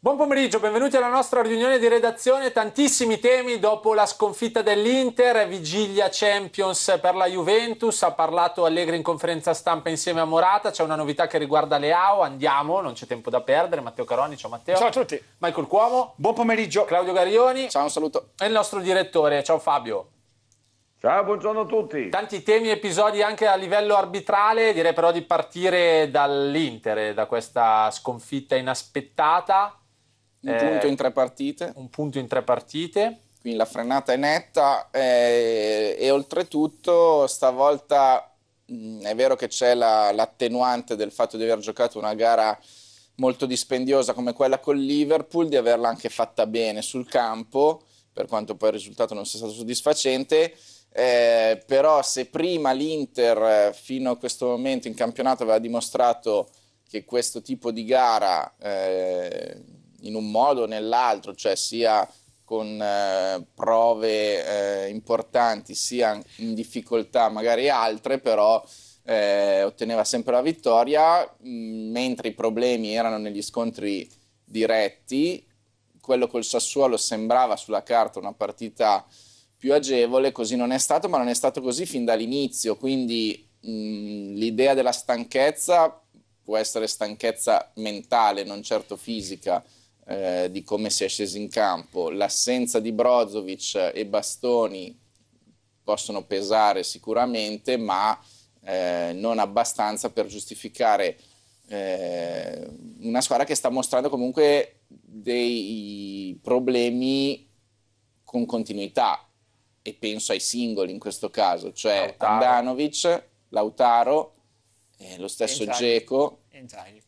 Buon pomeriggio, benvenuti alla nostra riunione di redazione. Tantissimi temi dopo la sconfitta dell'Inter, vigilia Champions per la Juventus. Ha parlato Allegri in conferenza stampa insieme a Morata. C'è una novità che riguarda Leao. Andiamo, non c'è tempo da perdere. Matteo Caroni, ciao Matteo. Ciao a tutti. Michael Cuomo. Buon pomeriggio. Claudio Garioni. Ciao, un saluto. E il nostro direttore, ciao Fabio. Ciao, buongiorno a tutti. Tanti temi e episodi anche a livello arbitrale, direi però di partire dall'Inter, da questa sconfitta inaspettata un punto eh, in tre partite. Un punto in tre partite. Quindi la frenata è netta eh, e oltretutto stavolta mh, mm, è vero che c'è la, l'attenuante del fatto di aver giocato una gara molto dispendiosa come quella con Liverpool, di averla anche fatta bene sul campo, per quanto poi il risultato non sia stato soddisfacente. Eh, però se prima l'Inter eh, fino a questo momento in campionato aveva dimostrato che questo tipo di gara eh, in un modo o nell'altro, cioè sia con eh, prove eh, importanti, sia in difficoltà magari altre, però eh, otteneva sempre la vittoria, mm, mentre i problemi erano negli scontri diretti, quello col Sassuolo sembrava sulla carta una partita più agevole, così non è stato, ma non è stato così fin dall'inizio, quindi mh, mm, l'idea della stanchezza può essere stanchezza mentale, non certo fisica. Eh, di come si è sceso in campo, l'assenza di Brozovic e Bastoni possono pesare sicuramente, ma eh, non abbastanza per giustificare eh, una squadra che sta mostrando comunque dei problemi con continuità e penso ai singoli in questo caso, cioè Lautaro. Andanovic, Lautaro, eh, lo stesso Geco. Inzaghi.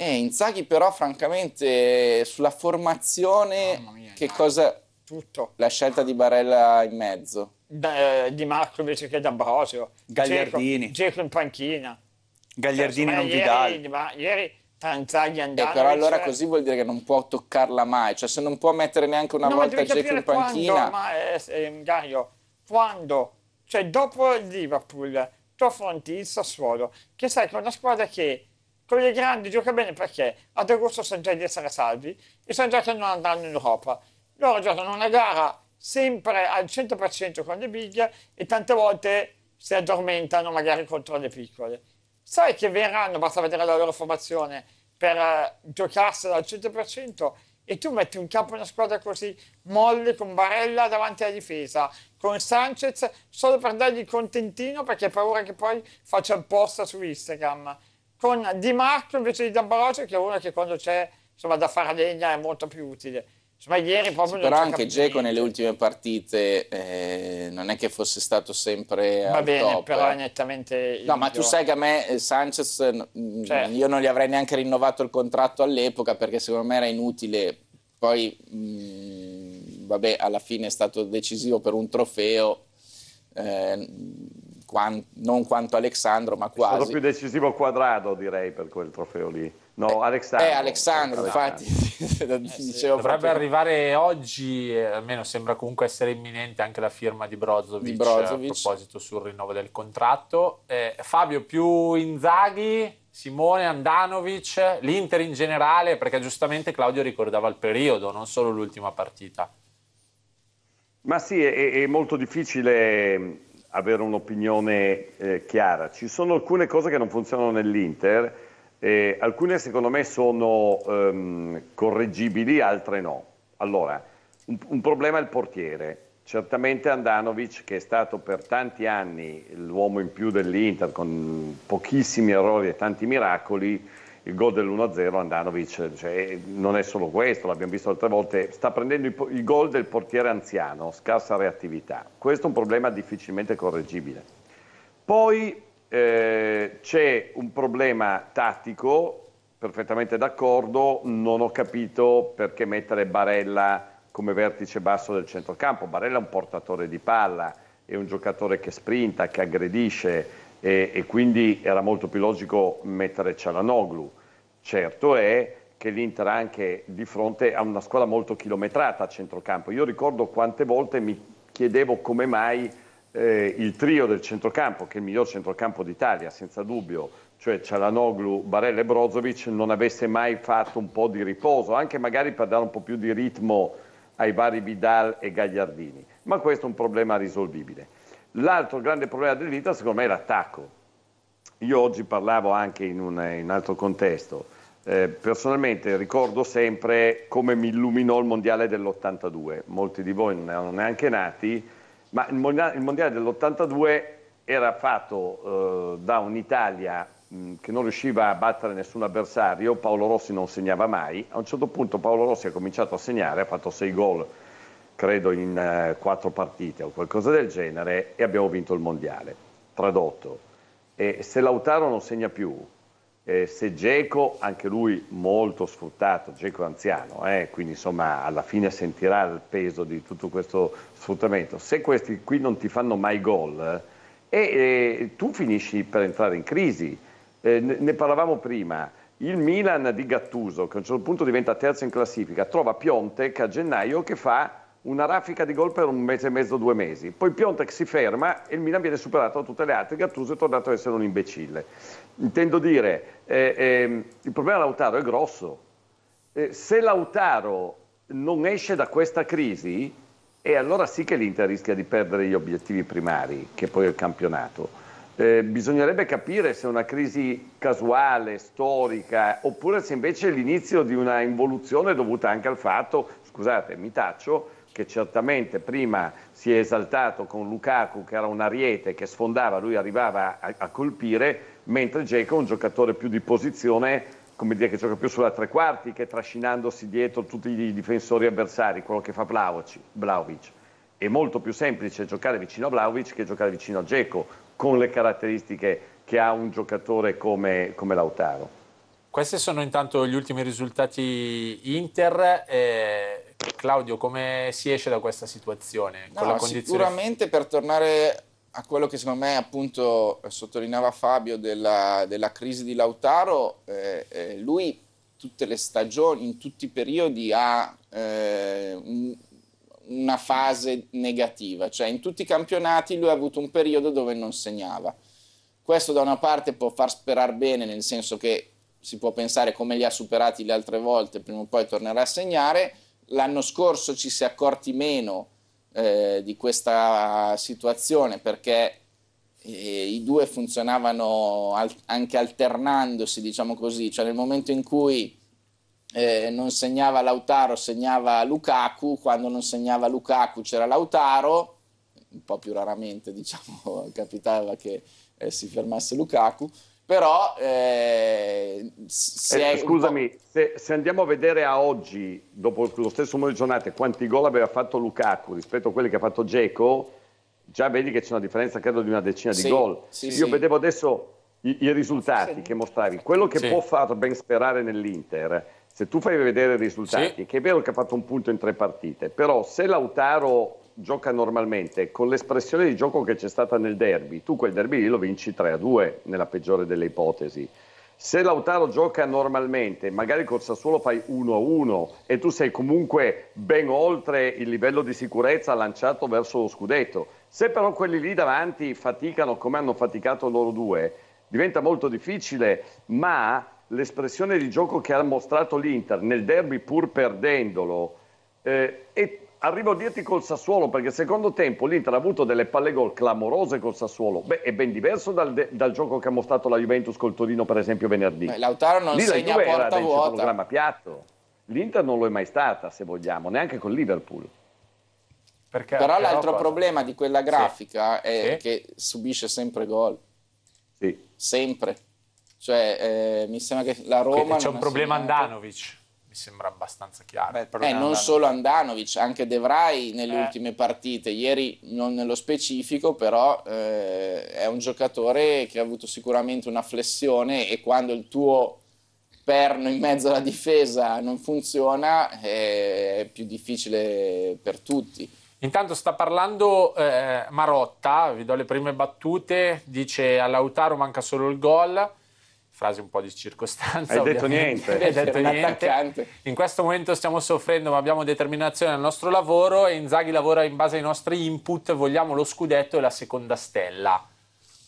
Eh, Inzaghi però francamente sulla formazione mia, che cosa... Tutto. La scelta di Barella in mezzo. Da, eh, di Marco invece che D'Ambrosio. Gagliardini. Geco in panchina. Gagliardini cioè, non ieri, Vidal. Ma ieri Tanzaghi andava. Eh, però allora cioè- così vuol dire che non può toccarla mai, cioè se non può mettere neanche una no, volta Geco in panchina. Quando, ma eh, eh, Gaio, quando? Cioè dopo il Liverpool, tu affronti il Sassuolo, che sai che è una squadra che con le grandi gioca bene perché ad agosto sa già di essere salvi e sa già che non andranno in Europa. Loro giocano una gara sempre al 100% con le big e tante volte si addormentano magari contro le piccole. Sai che verranno, basta vedere la loro formazione, per eh, giocarsela al 100% e tu metti in campo una squadra così molle con Barella davanti alla difesa, con Sanchez solo per dargli contentino perché hai paura che poi faccia il post su Instagram con Di Marco invece di D'Ambrosio che è uno che quando c'è insomma, da fare legna è molto più utile. Insomma, ieri proprio sì, però anche Geco nelle ultime partite eh, non è che fosse stato sempre Va bene, top, però eh. è nettamente... No, ma tu sai che a me eh, Sanchez, certo. io non gli avrei neanche rinnovato il contratto all'epoca perché secondo me era inutile. Poi, mh, mm, vabbè, alla fine è stato decisivo per un trofeo. Eh, Quant, non quanto Alexandro, ma quasi. È stato più decisivo Quadrado, direi, per quel trofeo lì. No, eh, Alexandro. Eh, Alexandro, infatti. Eh, dovrebbe proprio... arrivare oggi, eh, almeno sembra comunque essere imminente anche la firma di Brozovic, di Brozovic. a proposito sul rinnovo del contratto. Eh, Fabio, più Inzaghi, Simone, Andanovic, l'Inter in generale, perché giustamente Claudio ricordava il periodo, non solo l'ultima partita. Ma sì, è, è molto difficile avere un'opinione eh, chiara. Ci sono alcune cose che non funzionano nell'Inter, eh, alcune secondo me sono ehm, correggibili, altre no. Allora, un, un problema è il portiere. Certamente Andanovic, che è stato per tanti anni l'uomo in più dell'Inter, con pochissimi errori e tanti miracoli, il gol dell'1-0 Andanovic cioè, non è solo questo, l'abbiamo visto altre volte, sta prendendo il, gol del portiere anziano, scarsa reattività. Questo è un problema difficilmente correggibile. Poi eh, c'è un problema tattico, perfettamente d'accordo, non ho capito perché mettere Barella come vertice basso del centrocampo. Barella è un portatore di palla, è un giocatore che sprinta, che aggredisce e, e quindi era molto più logico mettere Cialanoglu. Certo è che l'Inter ha anche di fronte a una squadra molto chilometrata a centrocampo. Io ricordo quante volte mi chiedevo come mai eh, il trio del centrocampo, che è il miglior centrocampo d'Italia, senza dubbio, cioè Cialanoglu, Barella e Brozovic, non avesse mai fatto un po' di riposo, anche magari per dare un po' più di ritmo ai vari Vidal e Gagliardini. Ma questo è un problema risolvibile. L'altro grande problema dell'Inter, secondo me, è l'attacco. Io oggi parlavo anche in un, in un altro contesto eh, personalmente ricordo sempre come mi illuminò il mondiale dell'82, molti di voi non erano neanche nati, ma il mondiale dell'82 era fatto eh, da un'Italia che non riusciva a battere nessun avversario, Paolo Rossi non segnava mai, a un certo punto Paolo Rossi ha cominciato a segnare, ha fatto sei gol credo in eh, quattro partite o qualcosa del genere e abbiamo vinto il mondiale, tradotto. E se Lautaro non segna più, eh, se Geco, anche lui molto sfruttato, Geco è anziano, eh, quindi insomma alla fine sentirà il peso di tutto questo sfruttamento, se questi qui non ti fanno mai gol, eh, tu finisci per entrare in crisi. Eh, ne, ne parlavamo prima, il Milan di Gattuso, che a un certo punto diventa terzo in classifica, trova Piontek a gennaio che fa una raffica di gol per un mese e mezzo, due mesi. Poi Piontek si ferma e il Milan viene superato da tutte le altre, Gattuso è tornato ad essere un imbecille. Intendo dire, eh, eh, il problema Lautaro è grosso. Eh, se Lautaro non esce da questa crisi, e allora sì che l'Inter rischia di perdere gli obiettivi primari, che poi è il campionato. Eh, bisognerebbe capire se è una crisi casuale, storica, oppure se invece è l'inizio di una involuzione dovuta anche al fatto, scusate, mi taccio, che certamente prima si è esaltato con Lukaku che era un ariete che sfondava, lui arrivava a, a colpire, mentre Dzeko è un giocatore più di posizione come dire che gioca più sulla tre quarti che trascinandosi dietro tutti i difensori avversari, quello che fa Vlaovic. È molto più semplice giocare vicino a Vlaovic che giocare vicino a Dzeko, con le caratteristiche che ha un giocatore come, come Lautaro. Questi sono intanto gli ultimi risultati Inter. Eh, Claudio, come si esce da questa situazione? No, condizione... Sicuramente per tornare a quello che secondo me appunto sottolineava Fabio della, della crisi di Lautaro, eh, eh, lui tutte le stagioni, in tutti i periodi ha eh, un, una fase negativa, cioè in tutti i campionati lui ha avuto un periodo dove non segnava. Questo da una parte può far sperare bene, nel senso che si può pensare come li ha superati le altre volte, prima o poi tornerà a segnare. L'anno scorso ci si è accorti meno eh, di questa situazione perché eh, i due funzionavano al- anche alternandosi, diciamo così, cioè nel momento in cui eh, non segnava Lautaro segnava Lukaku, quando non segnava Lukaku c'era Lautaro, un po' più raramente diciamo capitava che eh, si fermasse Lukaku però eh, se eh, scusami se, se, andiamo a vedere a oggi dopo lo stesso numero di giornate quanti gol aveva fatto Lukaku rispetto a quelli che ha fatto Geco già vedi che c'è una differenza credo di una decina sì, di gol sì, io sì. vedevo adesso i, i risultati che mostravi quello che può far ben sperare nell'Inter se tu fai vedere i risultati che è vero che ha fatto un punto in tre partite però se Lautaro gioca normalmente, con l'espressione di gioco che c'è stata nel derby, tu quel derby lì lo vinci 3-2 a nella peggiore delle ipotesi. Se Lautaro gioca normalmente, magari col Sassuolo fai 1-1 a e tu sei comunque ben oltre il livello di sicurezza lanciato verso lo scudetto. Se però quelli lì davanti faticano come hanno faticato loro due, diventa molto difficile, ma l'espressione di gioco che ha mostrato l'Inter nel derby pur perdendolo eh, è arrivo a dirti col Sassuolo perché secondo tempo l'Inter ha avuto delle palle gol clamorose col Sassuolo. Beh, è ben diverso dal, de- dal gioco che ha mostrato la Juventus col Torino, per esempio, venerdì. Beh, Lautaro non Lì segna la porta era vuota. programma piatto. L'Inter non lo è mai stata, se vogliamo, neanche con Liverpool. Perché Però l'altro fa... problema di quella grafica sì. è sì. che subisce sempre gol. Sì. Sempre. Cioè, eh, mi sembra che la Roma... c'è un problema segnato. Andanovic mi sembra abbastanza chiaro. Beh, eh, non Andanovic. solo Andanovic, anche De Vrij nelle eh. ultime partite, ieri non nello specifico, però eh, è un giocatore che ha avuto sicuramente una flessione e quando il tuo perno in mezzo alla difesa non funziona eh, è più difficile per tutti. Intanto sta parlando eh, Marotta, vi do le prime battute, dice a Lautaro manca solo il gol frase un po' di circostanza. Hai detto niente. Hai detto niente. In questo momento stiamo soffrendo, ma abbiamo determinazione al nostro lavoro e Inzaghi lavora in base ai nostri input, vogliamo lo scudetto e la seconda stella.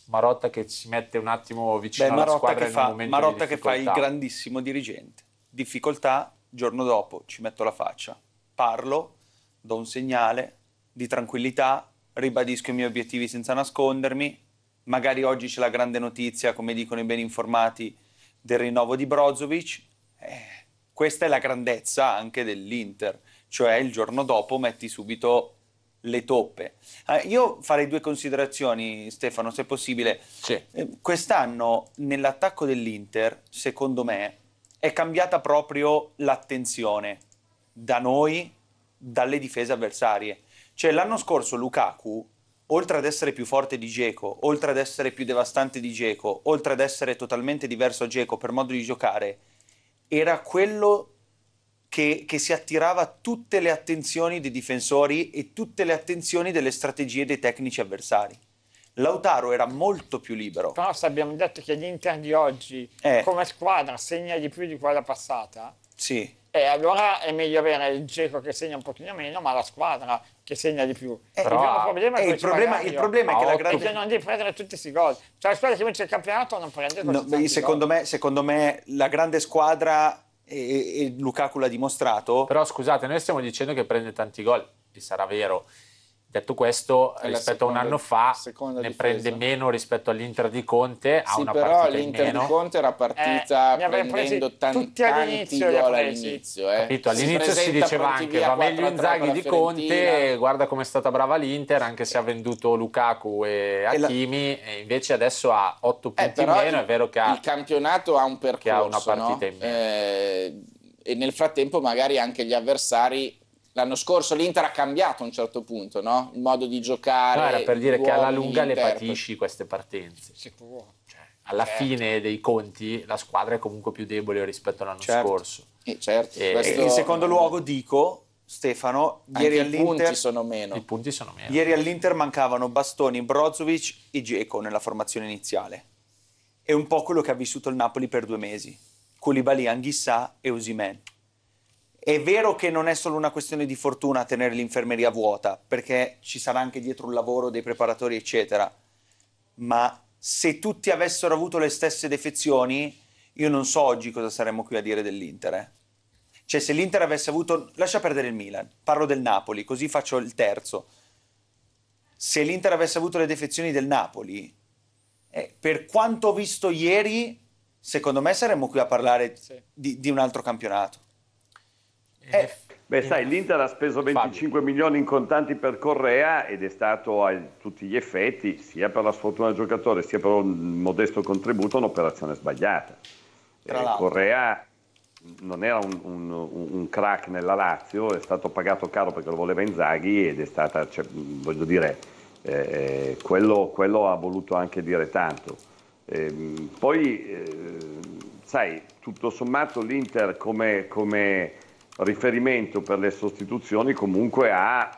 Marotta che ci mette un attimo vicino Beh, alla Marotta squadra che fa, Marotta che fa il grandissimo dirigente. Difficoltà, giorno dopo ci metto la faccia, parlo, do un segnale di tranquillità, ribadisco i miei obiettivi senza nascondermi, magari oggi c'è la grande notizia, come dicono i ben informati, del rinnovo di Brozovic. Eh, questa è la grandezza anche dell'Inter, cioè il giorno dopo metti subito le toppe. Eh, io farei due considerazioni, Stefano, se possibile. Sì. Eh, quest'anno nell'attacco dell'Inter, secondo me, è cambiata proprio l'attenzione da noi, dalle difese avversarie. Cioè l'anno scorso Lukaku oltre ad essere più forte di Geco, oltre ad essere più devastante di Geco, oltre ad essere totalmente diverso a Geco per modo di giocare, era quello che, che, si attirava tutte le attenzioni dei difensori e tutte le attenzioni delle strategie dei tecnici avversari. Lautaro era molto più libero. Però se abbiamo detto che l'Inter di oggi eh. come squadra segna di più di quella passata, sì. E allora è meglio avere il Geco che segna un pochino meno, ma la squadra che segna di più. Eh, il, problema è, eh, il, problema, il problema è, che la grande... Perché cioè, non devi prendere tutti questi gol. Cioè la squadra che vince il campionato non prende no, questi gol. me, secondo me la grande squadra, e, e Lukaku l'ha dimostrato... Però scusate, noi stiamo dicendo che prende tanti gol, e sarà vero Detto questo, è rispetto seconda, a un anno fa, ne difesa. prende meno rispetto all'Inter di Conte. Ha sì, una però l'Inter di Conte era partita eh, prendendo tanti, tanti gol all'inizio. Eh. Capito? All'inizio si, si diceva anche va meglio Inzaghi di Conte, guarda come è stata brava l'Inter, anche se ha venduto Lukaku e Hakimi, e, la... e invece adesso ha 8 eh, punti eh, in meno. è vero che ha, il campionato ha un percorso, che ha una partita no? in meno. Eh, e nel frattempo magari anche gli avversari L'anno scorso l'Inter ha cambiato a un certo punto, no? Il modo di giocare. No, era per dire che alla lunga le patisci queste partenze. Si può. Cioè, alla certo. fine dei conti la squadra è comunque più debole rispetto all'anno certo. scorso. E eh, certo. E, questo... In secondo luogo dico, Stefano, ieri all'Inter... I punti sono meno. Ieri all'Inter mancavano Bastoni, Brozovic e Geco nella formazione iniziale. È un po' quello che ha vissuto il Napoli per due mesi. Koulibaly, Anghissà e Osimen. È vero che non è solo una questione di fortuna tenere l'infermeria vuota, perché ci sarà anche dietro un lavoro dei preparatori, eccetera, ma se tutti avessero avuto le stesse defezioni, io non so oggi cosa saremmo qui a dire dell'Inter. Eh. Cioè, se l'Inter avesse avuto. Lascia perdere il Milan, parlo del Napoli, così faccio il terzo. Se l'Inter avesse avuto le defezioni del Napoli, eh, per quanto ho visto ieri, secondo me saremmo qui a parlare sì. di, di un altro campionato. Eh, eh, beh, eh, sai, l'Inter ha speso 25 Fabio. milioni in contanti per Correa ed è stato a tutti gli effetti, sia per la sfortuna del giocatore, sia per un modesto contributo, un'operazione sbagliata. Tra eh, Correa non era un, un, un, crack nella Lazio, è stato pagato caro perché lo voleva Inzaghi ed è stata, cioè, voglio dire, eh, quello, quello, ha voluto anche dire tanto. Eh, poi, eh, sai, tutto sommato l'Inter come, come riferimento per le sostituzioni comunque a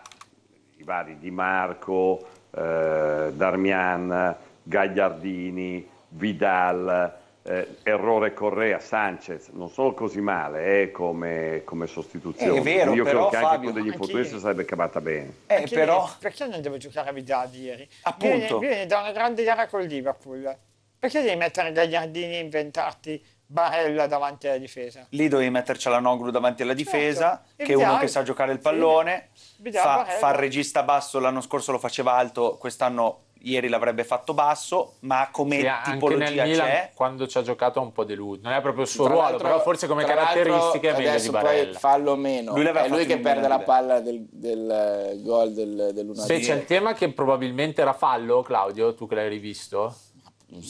i vari Di Marco, eh, Darmian, Gagliardini, Vidal, eh, Errore Correa, Sanchez, non sono così male eh, come, come, sostituzione. È vero, Io però, credo che anche Fabio, con degli infortuni si sarebbe cavata bene. Eh, però... Perché non deve giocare a Vidal ieri? Appunto. Vieni, vieni da una grande gara con Liverpool. Perché devi mettere Gagliardini e inventarti Barella davanti alla difesa. Lì dovevi metterci la Noglu davanti alla certo. difesa, certo. che è uno che sa giocare il pallone, sì. fa, fa, il regista basso, l'anno scorso lo faceva alto, quest'anno ieri l'avrebbe fatto basso, ma come sì, tipologia anche nel Milan, c'è... quando ci ha giocato un po' deluso, non è proprio il suo tra ruolo, però forse come caratteristiche è meglio di Barella. fallo meno, lui è lui che perde la palla del, del eh, gol del, dell'1-2. Sì, c'è il tema che probabilmente era fallo, Claudio, tu che l'hai rivisto?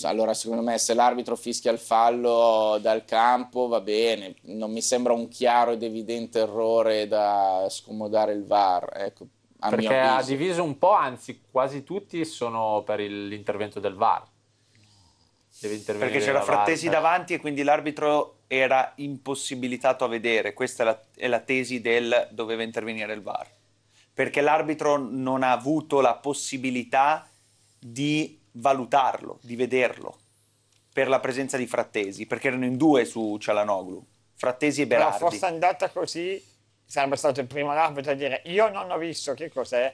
Allora, secondo me, se l'arbitro fischia il fallo dal campo va bene, non mi sembra un chiaro ed evidente errore da scomodare il VAR. Ecco, Perché ha diviso un po', anzi, quasi tutti sono per il, l'intervento del VAR. Deve intervenire Perché c'era davanti. Frattesi davanti e quindi l'arbitro era impossibilitato a vedere. Questa è la, è la tesi del doveva intervenire il VAR. Perché l'arbitro non ha avuto la possibilità di valutarlo, di vederlo per la presenza di Frattesi, perché erano in due su Cialanoglu, Frattesi e Berardi. Se fosse andata così, sarebbe stato il primo l'arbitro a dire io non ho visto che cos'è,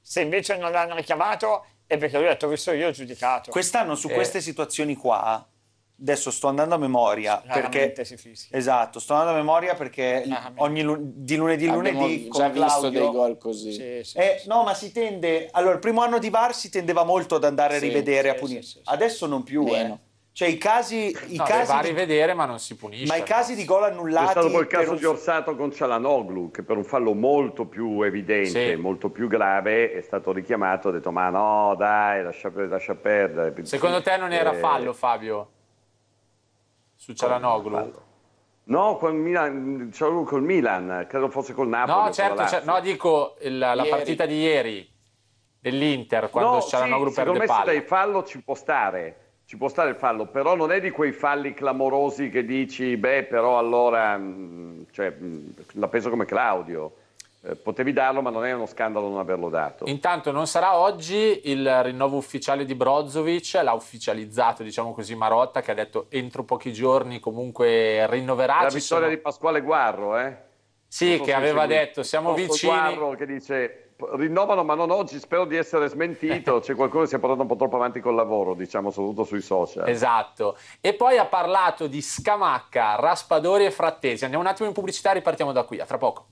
se invece non l'hanno richiamato è perché lui ha detto visto io ho giudicato. Quest'anno su eh. queste situazioni qua adesso sto andando a memoria Raramente perché si fischia. esatto sto andando a memoria perché Raramente. Ah, ah, ogni lun- di lunedì in lunedì con già Claudio, visto dei gol così sì, sì, eh, sì, no ma si tende allora il primo anno di VAR si tendeva molto ad andare a rivedere a punire adesso non più eh. Meno. eh. cioè i casi i no, casi va a rivedere ma non si punisce ma i casi di gol annullati è stato poi il caso un... di Orsato con Cialanoglu che per un fallo molto più evidente molto più grave è stato richiamato ha detto ma no dai lascia, lascia perdere secondo te non era eh, fallo Fabio su Cialanoglu? No, col Milan, cioè, col Milan, credo fosse col Napoli. No, certo, cioè, no, dico la, la partita di ieri dell'Inter quando no, Cialanoglu sì, perde palla. Secondo me se dai fallo ci può stare, ci può stare il fallo, però non è di quei falli clamorosi che dici, beh, però allora, mm, cioè, mm, la penso come Claudio. Eh, potevi darlo, ma non è uno scandalo non averlo dato. Intanto non sarà oggi il rinnovo ufficiale di Brozovic, l'ha ufficializzato, diciamo così, Marotta, che ha detto entro pochi giorni comunque rinnoverà. La vittoria sono... di Pasquale Guarro, eh? Sì, che aveva seguito. detto, siamo Posso vicini. Guarro che dice, rinnovano ma non oggi, spero di essere smentito, c'è qualcuno che si è portato un po' troppo avanti col lavoro, diciamo, soprattutto sui social. Esatto, e poi ha parlato di Scamacca, Raspadori e Frattesi, andiamo un attimo in pubblicità e ripartiamo da qui, a tra poco.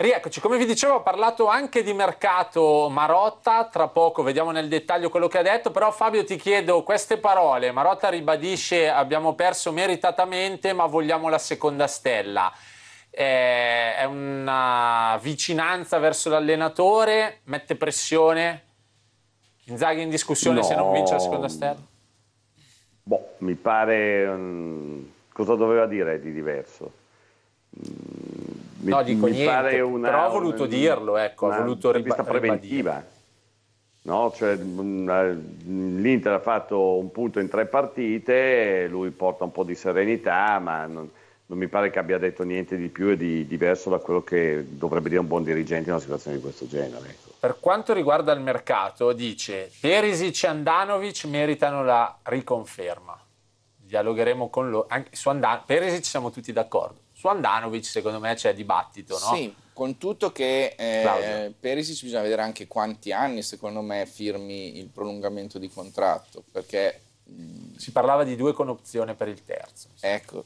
Rieccoci, come vi dicevo ho parlato anche di mercato Marotta, tra poco vediamo nel dettaglio quello che ha detto, però Fabio ti chiedo queste parole, Marotta ribadisce abbiamo perso meritatamente ma vogliamo la seconda stella, eh, è una vicinanza verso l'allenatore, mette pressione, Inzaghi in discussione no. se non vince la seconda stella? Boh, mi pare... Um, cosa doveva dire di diverso? Mm mi, no, dico mi niente, una, però ha voluto una, dirlo, ecco, una, ha voluto riba- preventiva. No? Cioè, mm, eh, L'Inter ha fatto un punto in tre partite, lui porta un po' di serenità, ma non, non mi pare che abbia detto niente di più e di diverso da quello che dovrebbe dire un buon dirigente in una situazione di questo genere. Ecco. Per quanto riguarda il mercato, dice Perisic e Andanovic meritano la riconferma. Dialogheremo con loro. Anche su Andanovic, Perisic siamo tutti d'accordo. Su Andanovic secondo me c'è dibattito, no? Sì, con tutto che eh, Perisic bisogna vedere anche quanti anni secondo me firmi il prolungamento di contratto, perché... Mm, si parlava di due con opzione per il terzo. Sì. Ecco,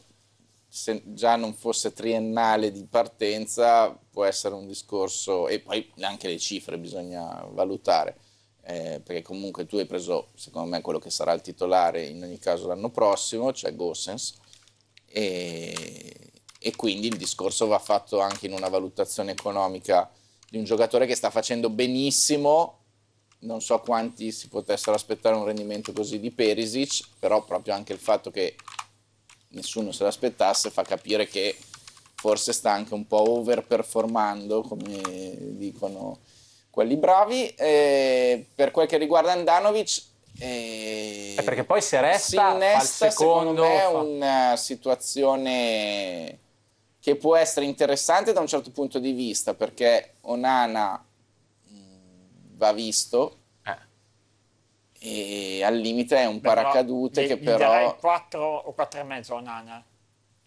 se già non fosse triennale di partenza può essere un discorso e poi anche le cifre bisogna valutare eh, perché comunque tu hai preso secondo me quello che sarà il titolare in ogni caso l'anno prossimo cioè Gossens e e quindi il discorso va fatto anche in una valutazione economica di un giocatore che sta facendo benissimo, non so quanti si potessero aspettare un rendimento così di Perisic, però proprio anche il fatto che nessuno se l'aspettasse fa capire che forse sta anche un po' overperformando, come dicono quelli bravi. E per quel che riguarda Andanovic, eh, perché poi se resta si innesta secondo, secondo me fa... una situazione che può essere interessante da un certo punto di vista perché Onana mh, mm, va visto eh. e al limite è un però paracadute gli, che però... 4 o 4 e mezzo Onana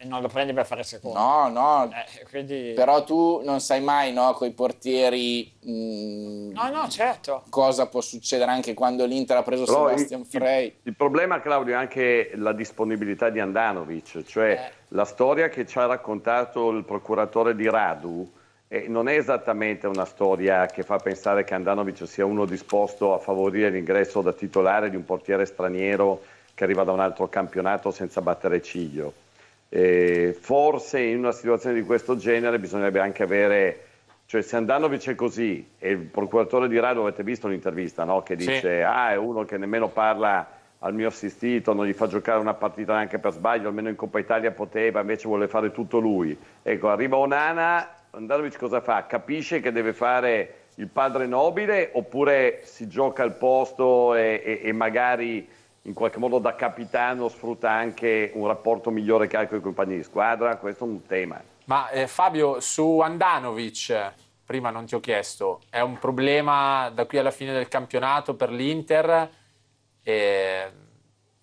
non lo prendi per fare secondo. No, no. Eh, quindi... Però tu non sai mai, no, con i portieri... Mh, mm, no, no, certo. Cosa può succedere anche quando l'Inter ha preso Però Sebastian il, Frey. Il, il, problema, Claudio, è anche la disponibilità di Andanovic. Cioè, eh. la storia che ci ha raccontato il procuratore di Radu eh, non è esattamente una storia che fa pensare che Andanovic sia uno disposto a favorire l'ingresso da titolare di un portiere straniero che arriva da un altro campionato senza battere ciglio eh, forse in una situazione di questo genere bisognerebbe anche avere, cioè se Andanovic è così e il procuratore di Rado avete visto l'intervista no? che dice sì. ah è uno che nemmeno parla al mio assistito, non gli fa giocare una partita neanche per sbaglio, almeno in Coppa Italia poteva, invece vuole fare tutto lui. Ecco, arriva Onana, Andanovic cosa fa? Capisce che deve fare il padre nobile oppure si gioca al posto e, e, e magari in qualche modo da capitano sfrutta anche un rapporto migliore che ha con i compagni di squadra, questo è un tema. Ma eh, Fabio, su Andanovic, prima non ti ho chiesto, è un problema da qui alla fine del campionato per l'Inter eh,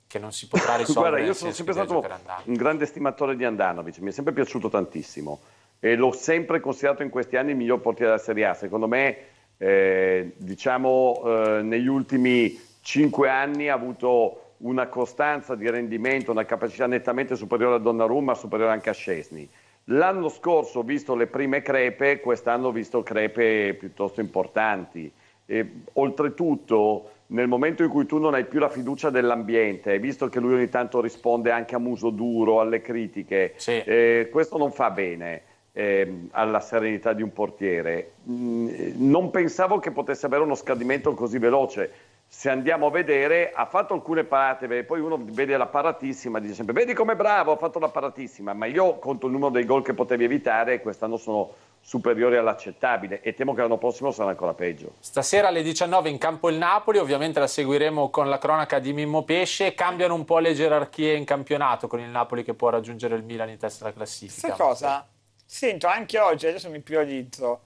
che non si potrà risolvere? Guarda, io sono sempre stato un grande stimatore di Andanovic, mi è sempre piaciuto tantissimo e l'ho sempre considerato in questi anni il miglior portiere della Serie A. Secondo me, eh, diciamo, eh, negli ultimi cinque anni ha avuto una costanza di rendimento, una capacità nettamente superiore a Donnarumma, superiore anche a Scesni. L'anno scorso ho visto le prime crepe, quest'anno ho visto crepe piuttosto importanti. E, oltretutto, nel momento in cui tu non hai più la fiducia dell'ambiente, hai visto che lui ogni tanto risponde anche a muso duro alle critiche, sì. eh, questo non fa bene eh, alla serenità di un portiere. Mm, eh, non pensavo che potesse avere uno scadimento così veloce se andiamo a vedere, ha fatto alcune parate, poi uno vede la paratissima, e dice sempre, vedi com'è bravo, ha fatto la paratissima, ma io conto il numero dei gol che potevi evitare, quest'anno sono superiori all'accettabile e temo che l'anno prossimo sarà ancora peggio. Stasera alle 19 in campo il Napoli, ovviamente la seguiremo con la cronaca di Mimmo Pesce, cambiano un po' le gerarchie in campionato con il Napoli che può raggiungere il Milan in testa alla classifica. Sai cosa? Sento anche oggi, adesso mi priorizzo,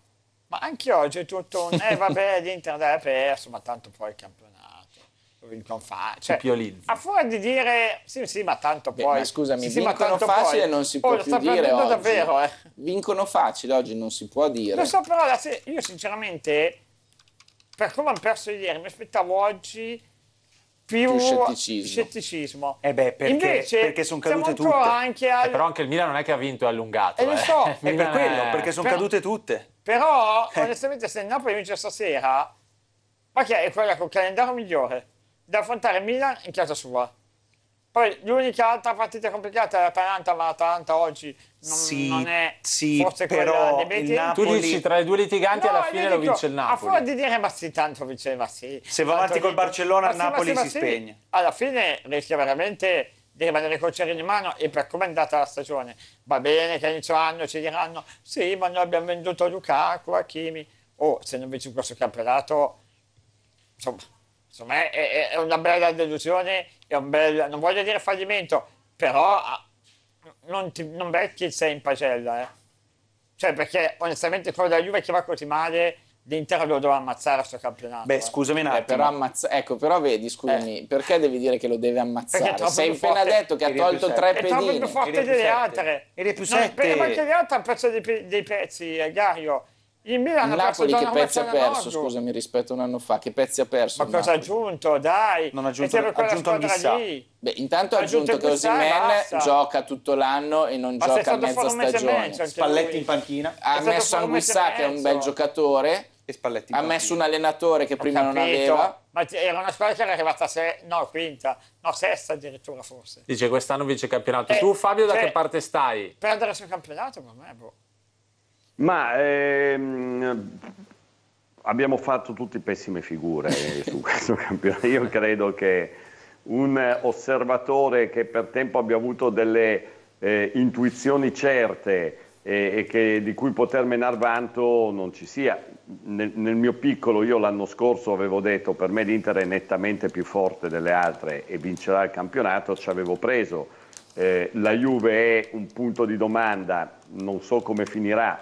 ma anche oggi è tutto un eh vabbè l'Inter ha perso, ma tanto poi il campionato non fa. Cioè, a fuori di dire sì, sì, ma tanto Beh, poi. Ma scusami, sì, sì, vincono facile poi. non si può oh, più dire. Oggi. Davvero, eh. Vincono facile oggi non si può dire. Lo so, però se, io sinceramente, per come hanno perso ieri, mi aspettavo oggi più, più scetticismo. scetticismo. Eh beh, perché, Invece, perché sono cadute tutte. Anche al... eh, però anche il Milan non è che ha vinto, e allungato. E eh. Lo eh. so. è eh, per è... quello, perché sono cadute tutte. Però, eh. onestamente, se il Napoli vince stasera, ma che è quella con il calendario migliore? da affrontare Milan in casa sua. Poi l'unica altra partita complicata è l'Atalanta, ma l'Atalanta oggi non, sì, non è sì, forse però quella Tu dici tra i due litiganti no, alla fine dico, lo vince il Napoli. A fuori di dire ma sì, tanto vince ma sì. Se va avanti col Barcellona, il Napoli ma sì, ma si spegne. Alla fine rischia veramente di rimanere col cerino in mano e per come è andata la stagione. Va bene che all'inizio anno ci diranno sì, ma noi abbiamo venduto Lukaku, Hakimi. Oh, se non vinci questo campionato, insomma Insomma, è, è una bella delusione, è un bel, non voglio dire fallimento, però ah, non, ti, non becchi il 6 in pagella, eh. Cioè, perché onestamente quello della Juve che va così male l'Inter lo doveva ammazzare a sto campionato. Beh, eh. scusami un attimo. Eh, però ammazza... Ecco, però vedi, scusami, eh. perché devi dire che lo deve ammazzare? Sei appena forte... detto che ha tolto tre pedine. È troppo più forte delle altre. è più sette. No, ma anche le altre ha perso dei, dei pezzi, eh, Gario. Il Milan Napoli che pezzi ha perso, scusami, rispetto a un anno fa, che pezzi ha perso? Ma cosa ha aggiunto? Dai! Non ha aggiunto, ha aggiunto Anghissà. Beh, intanto ha aggiunto che Osimen gioca tutto l'anno e non ma gioca a mezza stagione. Mezzo Spalletti lui. in panchina. Ha messo Anguissà, che è un bel giocatore. E Spalletti ha messo un allenatore che prima non aveva. Ma era una squadra che era arrivata a se... no, quinta, no, sesta addirittura forse. Dice quest'anno vince campionato. Eh, tu Fabio da cioè, che parte stai? Perdere sul campionato ma me, boh. Ma ehm, abbiamo fatto tutte pessime figure eh, su questo campionato. Io credo che un osservatore che per tempo abbia avuto delle eh, intuizioni certe e, eh, e che, di cui poter menar vanto non ci sia. Nel, nel mio piccolo, io l'anno scorso avevo detto per me l'Inter è nettamente più forte delle altre e vincerà il campionato, ci avevo preso. Eh, la Juve è un punto di domanda, non so come finirà,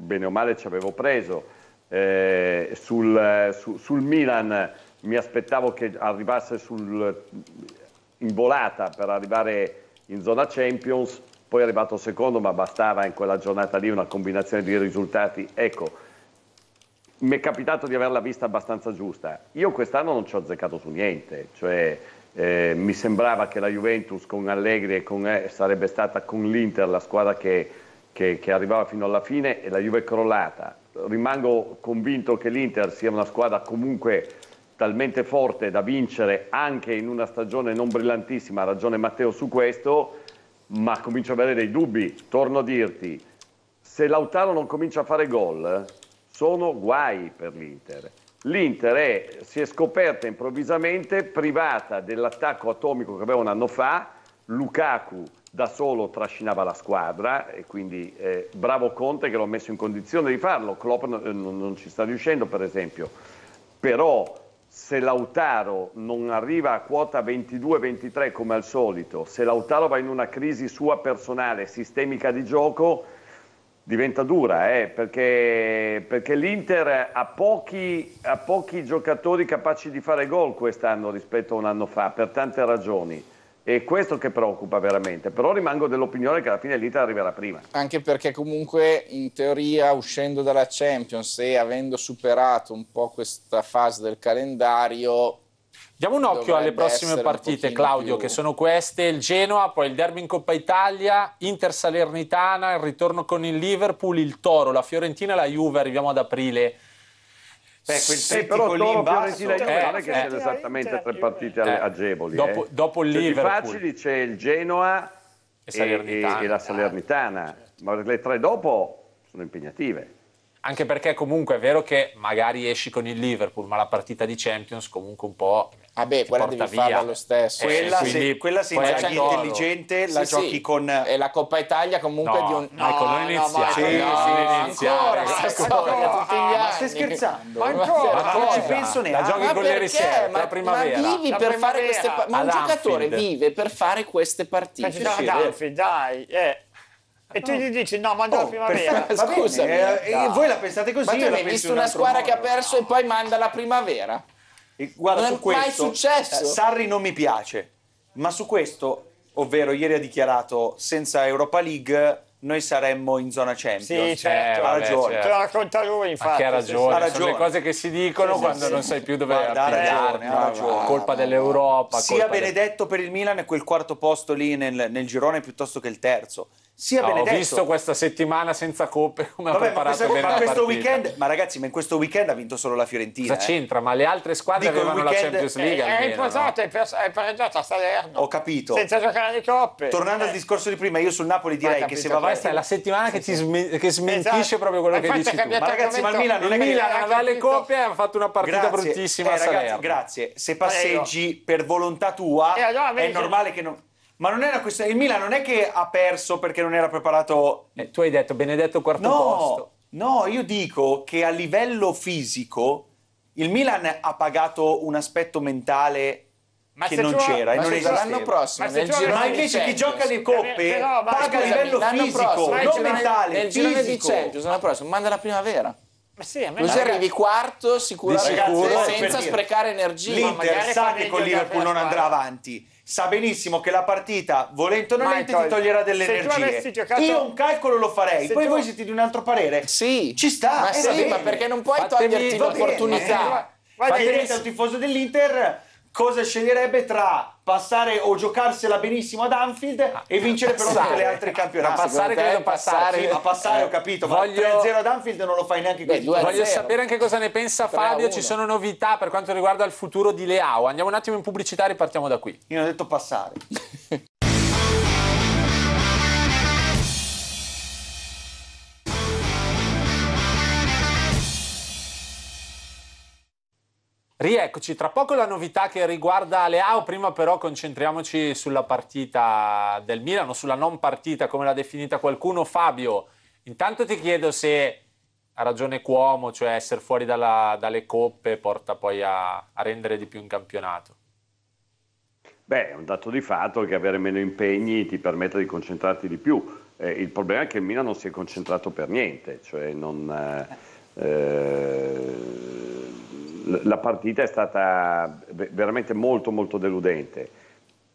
bene o male ci avevo preso. Eh, sul, su, sul, Milan mi aspettavo che arrivasse sul, in volata per arrivare in zona Champions, poi è arrivato secondo, ma bastava in quella giornata lì una combinazione di risultati. Ecco, mi è capitato di averla vista abbastanza giusta. Io quest'anno non ci ho azzeccato su niente, cioè eh, mi sembrava che la Juventus con Allegri e con, eh, sarebbe stata con l'Inter la squadra che che, che arrivava fino alla fine e la Juve è crollata. Rimango convinto che l'Inter sia una squadra comunque talmente forte da vincere anche in una stagione non brillantissima, ha ragione Matteo su questo, ma comincio a avere dei dubbi. Torno a dirti, se Lautaro non comincia a fare gol, sono guai per l'Inter. L'Inter si è scoperta improvvisamente privata dell'attacco atomico che aveva un anno fa, Lukaku da solo trascinava la squadra e quindi eh, bravo Conte che l'ho messo in condizione di farlo, Klopp eh, non, non ci sta riuscendo per esempio, però se Lautaro non arriva a quota 22-23 come al solito, se Lautaro va in una crisi sua personale, sistemica di gioco, diventa dura eh, perché, perché l'Inter ha pochi, ha pochi giocatori capaci di fare gol quest'anno rispetto a un anno fa, per tante ragioni è questo che preoccupa veramente, però rimango dell'opinione che alla fine l'Italia arriverà prima. Anche perché comunque in teoria uscendo dalla Champions e avendo superato un po' questa fase del calendario... Diamo un occhio alle prossime partite, Claudio, più... che sono queste, il Genoa, poi il derby in Coppa Italia, Inter Salernitana, il ritorno con il Liverpool, il Toro, la Fiorentina la Juve, arriviamo ad aprile Beh, quel sì, però Toro Fiorentina eh, non è che siano eh, esattamente eh, tre eh, partite eh, agevoli. Dopo, dopo il cioè, Liverpool. facili c'è il Genoa e, e, e, la Salernitana, ma le tre dopo sono impegnative. Anche perché comunque è vero che magari esci con il Liverpool, ma la partita di Champions comunque un po' Vabbè, ah quella devi via. farla lo stesso. Eh, quella, sì, se, quella se indaghi intelligente la sì, giochi con... E la Coppa Italia comunque no, di un... No, ecco, non iniziare. Sì, no, no, ancora, questa storia tutti stai scherzando? Ma ancora? Ma non ci penso neanche. La giochi con le riserve, la primavera. Ma vivi per fare queste... partite. Ma un giocatore vive per fare queste partite. Ma Dai, dai, eh. E tu gli dici no, manda oh, la primavera. Per... Scusa, eh, voi la pensate così. Ma tu hai visto una squadra che ha perso e poi manda la primavera? Guarda, non è su questo, mai successo. Eh, Sarri non mi piace, ma su questo, ovvero ieri ha dichiarato senza Europa League noi saremmo in zona Champions. Sì, cioè, certo, ha ragione. Certo. Te la racconta lui, infatti. Ha ragione. Ha ragione. Sono le cose che si dicono sì, quando sì. non sai più dove andare. Ha ragione. colpa dell'Europa. Sia colpa benedetto del... per il Milan e quel quarto posto lì nel, nel girone piuttosto che il terzo. Sia no, benedetto. Ho visto questa settimana senza coppe come Vabbè, ha preparato ma questa, ma questo weekend, ma ragazzi, ma in questo weekend ha vinto solo la Fiorentina. Cosa eh? c'entra? Ma le altre squadre Dico, avevano weekend, la Champions eh, League. Eh, è, è riposato, no? è pareggiato a Salerno. Ho capito. Senza giocare le coppe. Tornando al eh. discorso di prima, io sul Napoli direi che se va eh, questa è la settimana che, sì, sì. che esatto. smentisce esatto. proprio quello Infatti che dici tu. Ma ragazzi, ma il Milan non è che Milan dalle coppe ha fatto una partita grazie. bruttissima eh, ragazzi, Grazie. Se passeggi per volontà tua eh, allora, è normale che non ma non è una questione. Il Milan non è che ha perso perché non era preparato. Eh, tu hai detto Benedetto quarto no, posto. No, io dico che a livello fisico il Milan ha pagato un aspetto mentale ma che non c'era ma non esisteva. L'anno prossimo, ma, ma invece chi gioca le coppe però, paga a livello fisico, non mentale. Nel girone di Champions, l'anno prossimo, manda la primavera. Ma sì, a me Così arrivi quarto sicuramente sicuro, senza eh, sprecare energia. L'Inter sa che con Liverpool non andrà avanti. Sa benissimo che la partita, volente o non nolente, ti toglierà delle se energie. Giocato... Io un calcolo lo farei, se poi tu... voi siete di un altro parere. Sì. Ci sta. Ma eh, sì, ma perché non puoi Fatemi, toglierti l'opportunità. Guarda, eh, Fatemi... un tifoso dell'Inter cosa sceglierebbe tra passare o giocarsela benissimo ad Anfield ah, e vincere per tutte le altre campionate. Ma passare credo passare. Sì, ma passare ho eh, capito, voglio... ma 3-0 ad Anfield non lo fai neanche Beh, così. Voglio sapere anche cosa ne pensa Fabio, ci sono novità per quanto riguarda il futuro di Leao. Andiamo un attimo in pubblicità e ripartiamo da qui. Io ho detto passare. Rieccoci, tra poco la novità che riguarda Leao, prima però concentriamoci sulla partita del Milano, sulla non partita come l'ha definita qualcuno. Fabio, intanto ti chiedo se ha ragione Cuomo, cioè essere fuori dalla, dalle coppe porta poi a, a rendere di più in campionato. Beh, è un dato di fatto che avere meno impegni ti permette di concentrarti di più. Eh, il problema è che il Milano non si è concentrato per niente, cioè non... Eh, eh, la partita è stata veramente molto molto deludente.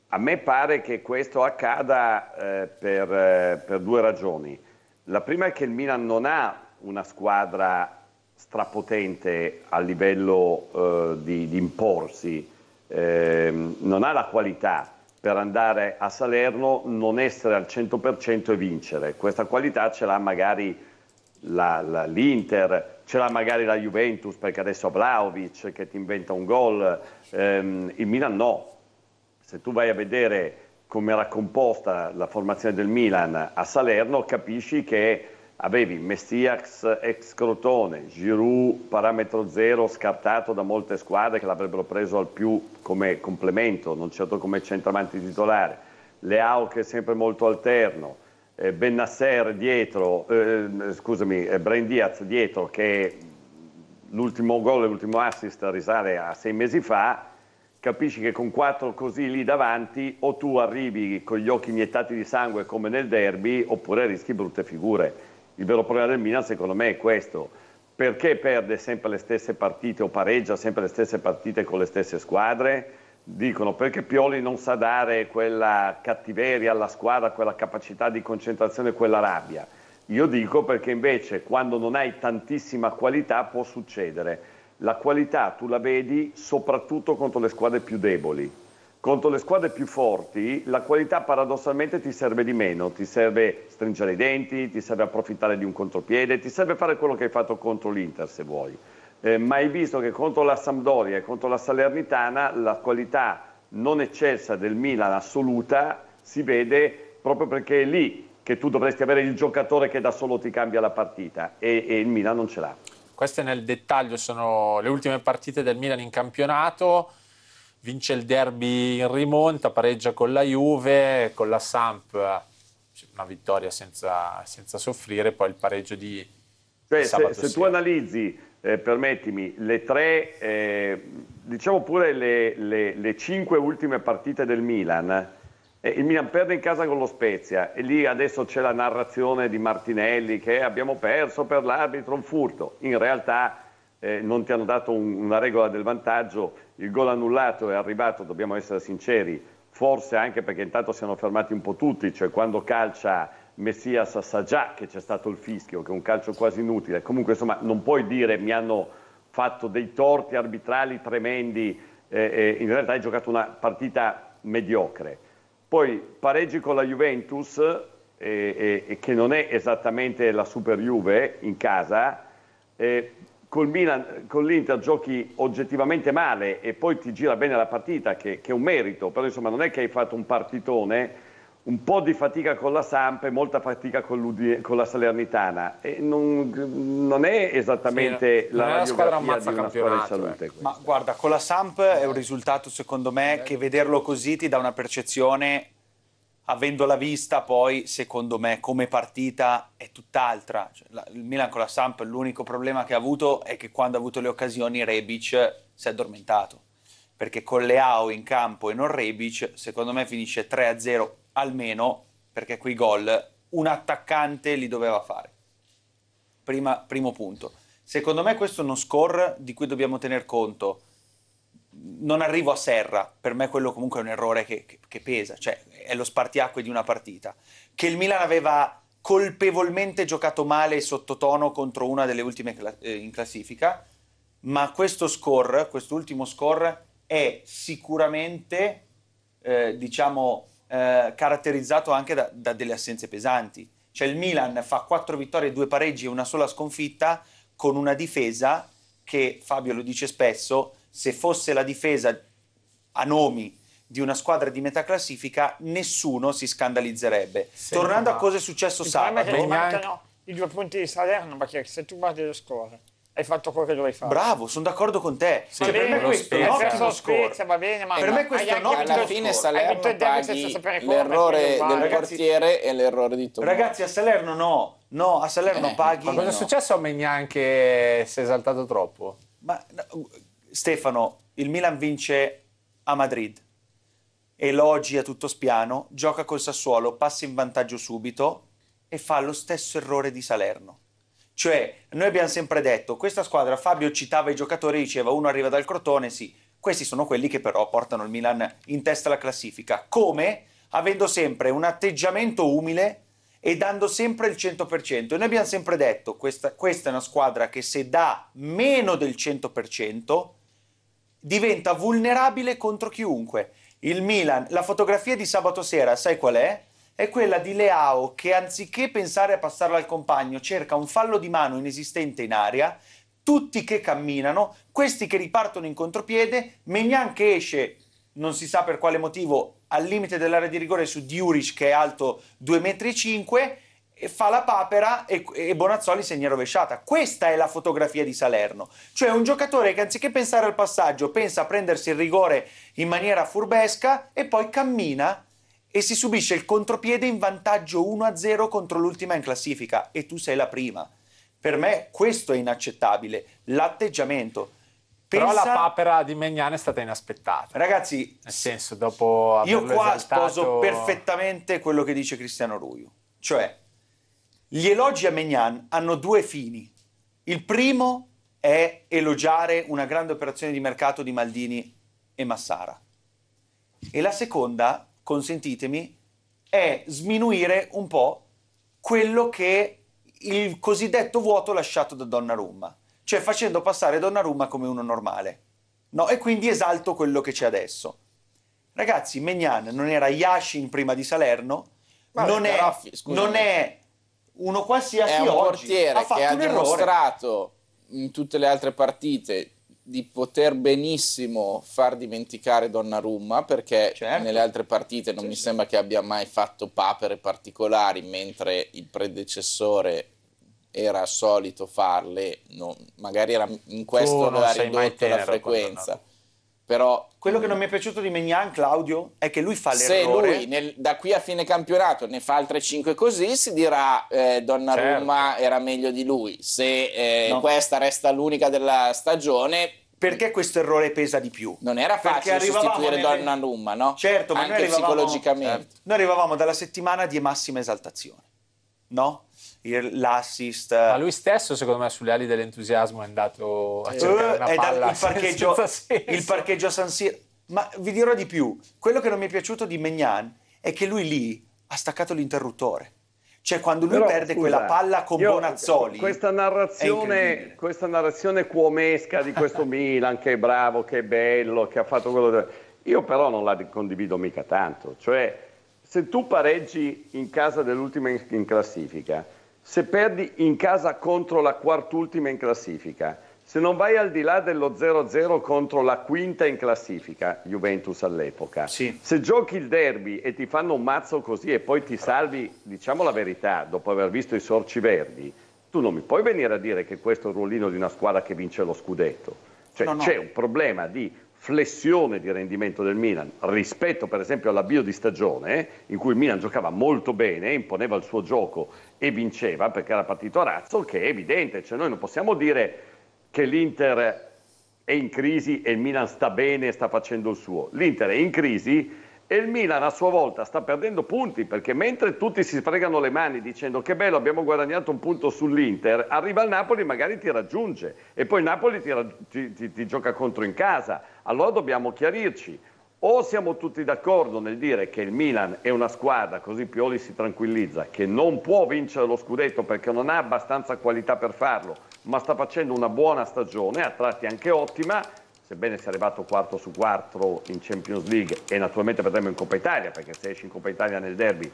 A me pare che questo accada eh, per, eh, per, due ragioni. La prima è che il Milan non ha una squadra strapotente a livello eh, di, di, imporsi, ehm, non ha la qualità per andare a Salerno, non essere al 100% e vincere. Questa qualità ce l'ha magari l'Inter, ce l'ha magari la Juventus perché adesso ha Vlaovic che ti inventa un gol, ehm, il Milan no. Se tu vai a vedere come era composta la formazione del Milan a Salerno, capisci che avevi Messias ex Crotone, Giroud parametro zero scartato da molte squadre che l'avrebbero preso al più come complemento, non certo come centravanti titolare, Leao che è sempre molto alterno, eh, Nasser dietro, eh, scusami, eh, Brain Diaz dietro che l'ultimo gol e l'ultimo assist risale a sei mesi fa, capisci che con quattro così lì davanti o tu arrivi con gli occhi iniettati di sangue come nel derby oppure rischi brutte figure. Il vero problema del Milan secondo me è questo. Perché perde sempre le stesse partite o pareggia sempre le stesse partite con le stesse squadre? dicono perché Pioli non sa dare quella cattiveria alla squadra, quella capacità di concentrazione, quella rabbia. Io dico perché invece quando non hai tantissima qualità può succedere. La qualità tu la vedi soprattutto contro le squadre più deboli. Contro le squadre più forti la qualità paradossalmente ti serve di meno, ti serve stringere i denti, ti serve approfittare di un contropiede, ti serve fare quello che hai fatto contro l'Inter se vuoi eh, ma visto che contro la Sampdoria e contro la Salernitana la qualità non eccelsa del Milan assoluta si vede proprio perché è lì che tu dovresti avere il giocatore che da solo ti cambia la partita e, e il Milan non ce l'ha. Queste nel dettaglio sono le ultime partite del Milan in campionato vince il derby in rimonta, pareggia con la Juve, con la Samp una vittoria senza, senza soffrire, poi il pareggio di... Cioè, di se, se tu analizzi eh, permettimi, le tre, eh, diciamo pure le, le, le, cinque ultime partite del Milan. Eh, il Milan perde in casa con lo Spezia e lì adesso c'è la narrazione di Martinelli che abbiamo perso per l'arbitro un furto. In realtà eh, non ti hanno dato un, una regola del vantaggio, il gol annullato è arrivato, dobbiamo essere sinceri, forse anche perché intanto si erano fermati un po' tutti, cioè quando calcia Messias sa già che c'è stato il fischio, che è un calcio quasi inutile. Comunque, insomma, non puoi dire mi hanno fatto dei torti arbitrali tremendi, eh, eh, in realtà hai giocato una partita mediocre. Poi pareggi con la Juventus, eh, eh, eh che non è esattamente la Super Juve in casa, eh, col Milan, con l'Inter giochi oggettivamente male e poi ti gira bene la partita, che, che è un merito, però insomma non è che hai fatto un partitone un po' di fatica con la Samp e molta fatica con, con la Salernitana. Non, non, è esattamente sì, la, la squadra ammazza di una squadra di salute. Eh. Ma guarda, con la Samp è un risultato, secondo me, eh. che vederlo così ti dà una percezione, avendola vista poi, secondo me, come partita è tutt'altra. Cioè, la, il Milan con la Samp l'unico problema che ha avuto è che quando ha avuto le occasioni Rebic si è addormentato. Perché con Leao in campo e non Rebic, secondo me finisce 3-0 almeno, perché quei gol un attaccante li doveva fare. Prima, primo punto. Secondo me questo è uno score di cui dobbiamo tener conto. Non arrivo a Serra, per me quello comunque è un errore che, che, che pesa, cioè è lo spartiacque di una partita. Che il Milan aveva colpevolmente giocato male e sottotono contro una delle ultime cla- eh, in classifica, ma questo score, quest'ultimo score, è sicuramente, eh, diciamo, eh, caratterizzato anche da, da, delle assenze pesanti. Cioè il Milan fa quattro vittorie, due pareggi e una sola sconfitta con una difesa che, Fabio lo dice spesso, se fosse la difesa a nomi di una squadra di metà classifica, nessuno si scandalizzerebbe. Sì, Tornando a cosa è successo sabato... Il problema è che mancano i due punti di Salerno, perché se tu guardi lo score hai fatto quello che dovevi fare. Bravo, sono d'accordo con te. Sì, cioè, per me questo è verso Spezia, va bene, ma per me questo no, alla fine Salerno paghi l'errore del portiere e l'errore di Tommaso. Ragazzi, a Salerno no. No, a Salerno eh, paghi. Ma cosa è successo a Mignan che si è esaltato troppo? Ma no, Stefano, il Milan vince a Madrid. Elogi a tutto spiano, gioca col Sassuolo, passa in vantaggio subito e fa lo stesso errore di Salerno cioè, noi abbiamo sempre detto, questa squadra, Fabio citava i giocatori, diceva uno arriva dal Crotone, sì, questi sono quelli che però portano il Milan in testa alla classifica. Come? Avendo sempre un atteggiamento umile e dando sempre il 100%. E noi abbiamo sempre detto, questa, questa è una squadra che se dà meno del 100% diventa vulnerabile contro chiunque. Il Milan, la fotografia di sabato sera, sai qual è? è quella di Leao che anziché pensare a passarla al compagno cerca un fallo di mano inesistente in aria, tutti che camminano, questi che ripartono in contropiede, Mignan che esce, non si sa per quale motivo, al limite dell'area di rigore su Diuric che è alto 2,5 m e fa la papera e, e Bonazzoli segna rovesciata. Questa è la fotografia di Salerno, cioè un giocatore che anziché pensare al passaggio pensa a prendersi il rigore in maniera furbesca e poi cammina e si subisce il contropiede in vantaggio 1-0 contro l'ultima in classifica e tu sei la prima. Per me questo è inaccettabile, l'atteggiamento. Pensa... Però la papera di Megnane è stata inaspettata. Ragazzi, nel senso, dopo io qua esaltato... sposo perfettamente quello che dice Cristiano Ruiu. Cioè, gli elogi a Megnan hanno due fini. Il primo è elogiare una grande operazione di mercato di Maldini e Massara. E la seconda consentitemi, è sminuire un po' quello che il cosiddetto vuoto lasciato da Donnarumma, cioè facendo passare Donnarumma come uno normale. No? E quindi esalto quello che c'è adesso. Ragazzi, Megnan non era Yashin prima di Salerno, Vabbè, non, è, Raffi, non, è, uno qualsiasi è un oggi. portiere ha che ha dimostrato in tutte le altre partite di poter benissimo far dimenticare Donnarumma perché certo. nelle altre partite non certo. mi sembra che abbia mai fatto papere particolari mentre il predecessore era solito farle no, magari era in questo lo aveva ridotto la frequenza però, quello che non mi è piaciuto di Mignan, Claudio, è che lui fa l'errore. Se lui nel, da qui a fine campionato ne fa altre 5 così, si dirà eh, Donnarumma certo. era meglio di lui. Se eh, no. questa resta l'unica della stagione, perché questo errore pesa di più? Non era facile sostituire nelle... Donnarumma, no? Certo, ma Anche noi psicologicamente. Certo. Noi arrivavamo dalla settimana di massima esaltazione, no? l'assist. Ma lui stesso, secondo me, sulle ali dell'entusiasmo è andato a eh, cercare una è palla da, il, parcheggio, il parcheggio a San Siro. Ma vi dirò di più, quello che non mi è piaciuto di Mignan è che lui lì ha staccato l'interruttore. Cioè quando lui Però, perde scusa, quella palla con io, Bonazzoli. Questa narrazione, questa narrazione cuomesca di questo Milan, che è bravo, che è bello, che ha fatto quello... Io però non la condivido mica tanto, cioè se tu pareggi in casa dell'ultima in classifica, se perdi in casa contro la quart'ultima in classifica, se non vai al di là dello 0-0 contro la quinta in classifica, Juventus all'epoca, sì. se giochi il derby e ti fanno un mazzo così e poi ti salvi, diciamo la verità, dopo aver visto i sorci verdi, tu non mi puoi venire a dire che questo è il ruolino di una squadra che vince lo scudetto. Cioè no, no. c'è un problema di flessione di rendimento del Milan rispetto per esempio all'avvio di stagione in cui il Milan giocava molto bene, imponeva il suo gioco e vinceva perché era partito a razzo, che è evidente, cioè noi non possiamo dire che l'Inter è in crisi e il Milan sta bene e sta facendo il suo. L'Inter è in crisi e il Milan a sua volta sta perdendo punti perché mentre tutti si fregano le mani dicendo che bello abbiamo guadagnato un punto sull'Inter, arriva il Napoli e magari ti raggiunge e poi il Napoli ti, ti, ti, ti gioca contro in casa. Allora dobbiamo chiarirci. O siamo tutti d'accordo nel dire che il Milan è una squadra, così Pioli si tranquillizza, che non può vincere lo scudetto perché non ha abbastanza qualità per farlo, ma sta facendo una buona stagione, a tratti anche ottima, sebbene sia arrivato quarto su quarto in Champions League e naturalmente vedremo in Coppa Italia, perché se esci in Coppa Italia nel derby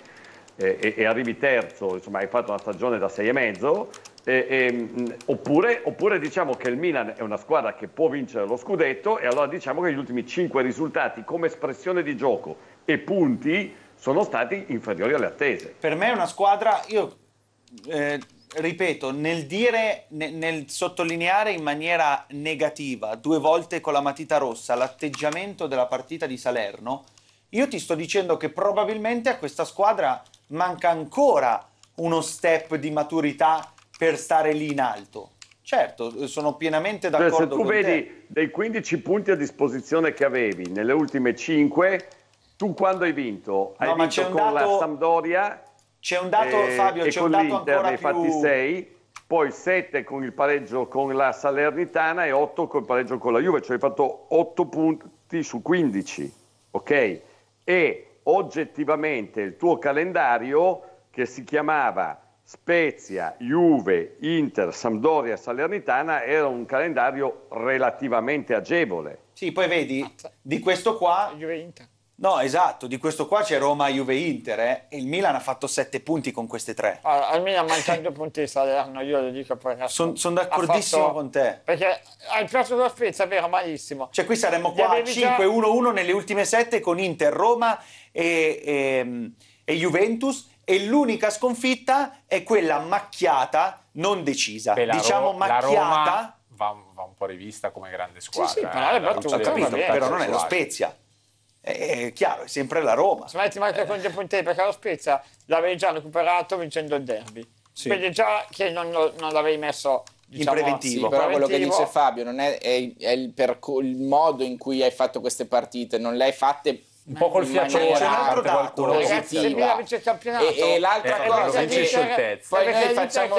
eh, e, e, arrivi terzo, insomma hai fatto una stagione da 6,5, eh, eh, oppure, oppure, diciamo che il Milan è una squadra che può vincere lo scudetto e allora diciamo che gli ultimi cinque risultati come espressione di gioco e punti sono stati inferiori alle attese. Per me è una squadra, io eh, ripeto, nel dire, nel, nel sottolineare in maniera negativa, due volte con la matita rossa, l'atteggiamento della partita di Salerno, io ti sto dicendo che probabilmente a questa squadra manca ancora uno step di maturità per stare lì in alto. Certo, sono pienamente d'accordo con cioè, se tu vedi te. dei 15 punti a disposizione che avevi nelle ultime 5, tu quando hai vinto? Hai vinto con dato... la Sampdoria c'è un dato, eh, Fabio, c'è un dato ancora più... fatti 6, poi 7 con il pareggio con la Salernitana e 8 con il pareggio con la Juve, cioè hai fatto 8 punti su 15, ok? E oggettivamente il tuo calendario che si chiamava Spezia, Juve, Inter, Sampdoria, Salernitana era un calendario relativamente agevole. Sì, poi vedi, di questo qua Juve Inter No, esatto, di questo qua c'è Roma-Juve-Inter eh? e il Milan ha fatto 7 punti con queste tre. Allora, ah, al Milan mancano due punti di Salerno, ah, io lo dico poi. Sono son d'accordissimo fatto... con te. Perché al piatto d'offesa, vero, malissimo. Cioè qui saremmo qua 5-1-1 già... nelle ultime 7 con Inter, Roma e, e, e Juventus e l'unica sconfitta è quella macchiata, non decisa. Beh, diciamo Ro- macchiata... Va, va, un po' rivista come grande squadra. Sì, sì, eh? però, battuta, capito, però non è lo Spezia è chiaro, è sempre la Roma. Smetti manca con due punti perché lo Spezia l'avevi già recuperato vincendo il derby. Sì. Quindi già che non, non l'avevi messo diciamo, in preventivo. Sì, però preventivo. quello che dice Fabio è, è, è il, perco- il, modo in cui hai fatto queste partite, non le hai fatte un po' col fiatone c'è un altro dato ragazzi se Milan vince il campionato e, e l'altra eh, cosa vince scioltezza poi noi facciamo,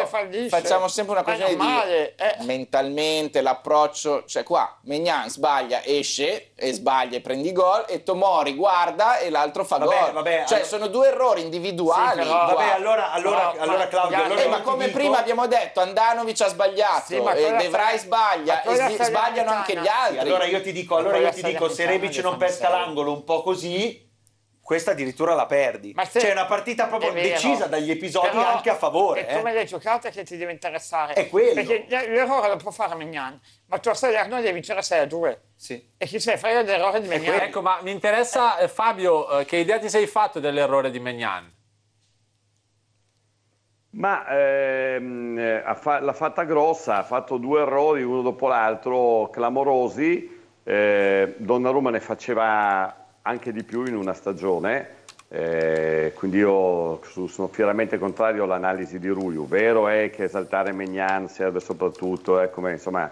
facciamo, sempre una questione di eh. mentalmente l'approccio cioè qua Mignan sbaglia esce e sbaglia e prendi gol e Tomori guarda e l'altro fa vabbè, gol. Vabbè, cioè allora... sono due errori individuali. Sì, però, vabbè, allora, allora, no, allora ma, Claudio... Eh, ma come dico... prima abbiamo detto Andanovic ha sbagliato, sì, e De Vrij sbaglia e sbagliano Salernitana. anche gli altri. Sì, allora io ti dico, allora io ti dico se Rebic non pesca l'angolo un po' così questa addirittura la perdi. Ma se... Cioè, una partita proprio decisa dagli episodi Però anche a favore. È come eh? l'hai giocata che ti deve interessare. È quello. Perché l'errore lo può fare Mignan, ma a Lerno devi vincere 6 a 2. Sì. E chi se ne frega dell'errore di Magnan? Ecco, ma mi interessa, eh, Fabio, eh, che idea ti sei fatto dell'errore di Magnan? Ma ehm, eh, l'ha fatta grossa, ha fatto due errori uno dopo l'altro clamorosi. Eh, Donnarumma ne faceva anche di più in una stagione. Eh, quindi io sono fieramente contrario all'analisi di Rulli. Vero è che esaltare Magnan serve soprattutto, eh, come, insomma,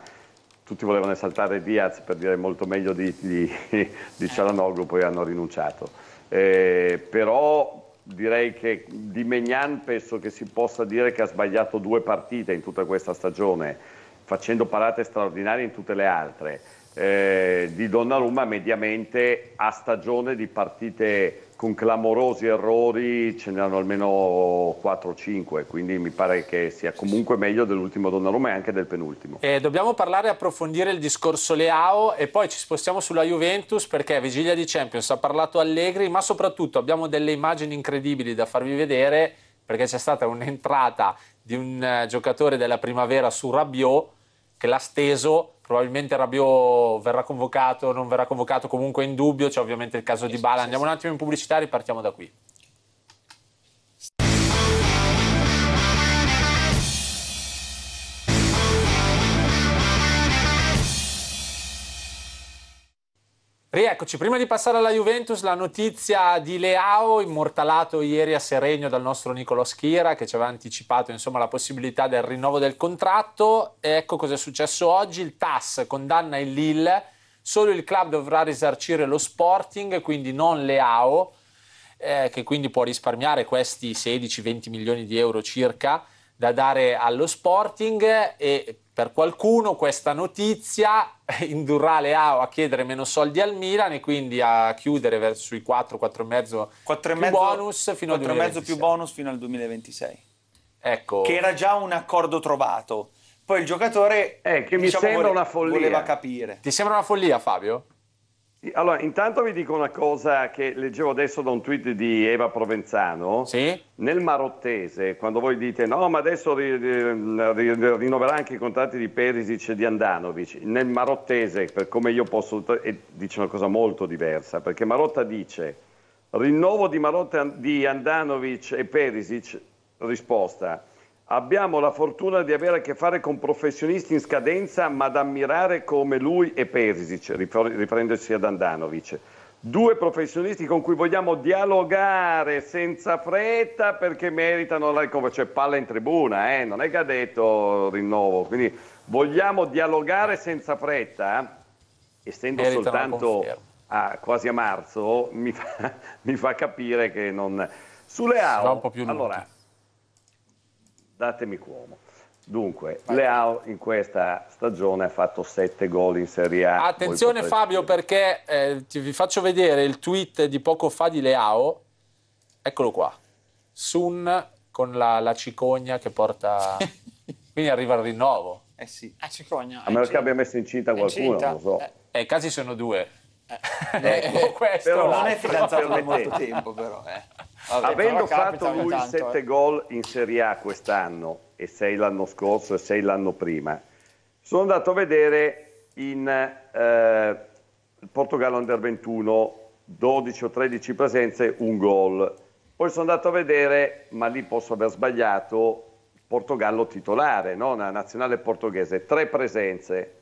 tutti volevano esaltare Diaz per dire molto meglio di, di, di Cialanoglu, poi hanno rinunciato. Eh, però direi che di Megnan penso che si possa dire che ha sbagliato due partite in tutta questa stagione, facendo parate straordinarie in tutte le altre. Eh, di Donnarumma mediamente a stagione di partite con clamorosi errori ce ne hanno almeno 4-5, quindi mi pare che sia comunque meglio dell'ultimo Donnarumma e anche del penultimo. Eh, dobbiamo parlare e approfondire il discorso Leao e poi ci spostiamo sulla Juventus perché vigilia di Champions ha parlato Allegri, ma soprattutto abbiamo delle immagini incredibili da farvi vedere perché c'è stata un'entrata di un eh, giocatore della primavera su Rabiot che l'ha steso probabilmente Rabiot verrà convocato, non verrà convocato, comunque in dubbio, c'è ovviamente il caso di Bala. Andiamo un attimo in pubblicità e ripartiamo da qui. Rieccoci, prima di passare alla Juventus, la notizia di Leao, immortalato ieri a Seregno dal nostro Nicolo Schira, che ci aveva anticipato insomma, la possibilità del rinnovo del contratto. Ecco cosa è successo oggi, il TAS condanna il Lille, solo il club dovrà risarcire lo Sporting, quindi non Leao, eh, che quindi può risparmiare questi 16-20 milioni di euro circa da dare allo Sporting e per qualcuno questa notizia eh, indurrà Leao a chiedere meno soldi al Milan e quindi a chiudere verso i 4, 4 e mezzo, bonus fino 4 al 2026. più bonus fino al 2026. Ecco. Che era già un accordo trovato. Poi il giocatore eh, che diciamo, mi sembra vole- una follia. voleva capire. Ti sembra una follia Fabio? Allora, intanto vi dico una cosa che leggevo adesso da un tweet di Eva Provenzano. Sì? Nel marottese, quando voi dite no, ma adesso ri, ri, ri, rinnoverà anche i contratti di Perisic e di Andanovic, nel marottese, per come io posso, dice una cosa molto diversa, perché Marotta dice rinnovo di, Marotta, di Andanovic e Perisic, risposta, Abbiamo la fortuna di avere a che fare con professionisti in scadenza, ma da ammirare come lui e Perisic, riferendosi ad Andanovic. Due professionisti con cui vogliamo dialogare senza fretta perché meritano la ricova, cioè palla in tribuna, eh? non è che ha detto rinnovo, quindi vogliamo dialogare senza fretta, eh? essendo meritano soltanto a, quasi a marzo, mi fa, mi fa capire che non... Sulle AO, allora, datemi Cuomo. Dunque, Leao in questa stagione ha fatto 7 gol in Serie A. Attenzione potreste... Fabio perché eh, ti, vi faccio vedere il tweet di poco fa di Leao. Eccolo qua. Sun con la, la cicogna che porta... Quindi arriva il rinnovo. Eh sì. A cicogna. A meno eh, che abbia messo incinta qualcuno, incinta. non lo so. Eh. eh, i casi sono due. Eh, ecco, questo, però non è fidanzato da molto tempo, però. Eh. Vabbè, ah, Avendo fatto lui tanto, 7 eh. gol in Serie A quest'anno e 6 l'anno scorso e 6 l'anno prima, sono andato a vedere in eh, Portogallo Under 21 12 o 13 presenze, un gol. Poi sono andato a vedere, ma lì posso aver sbagliato, Portogallo titolare, no? la nazionale portoghese, tre presenze.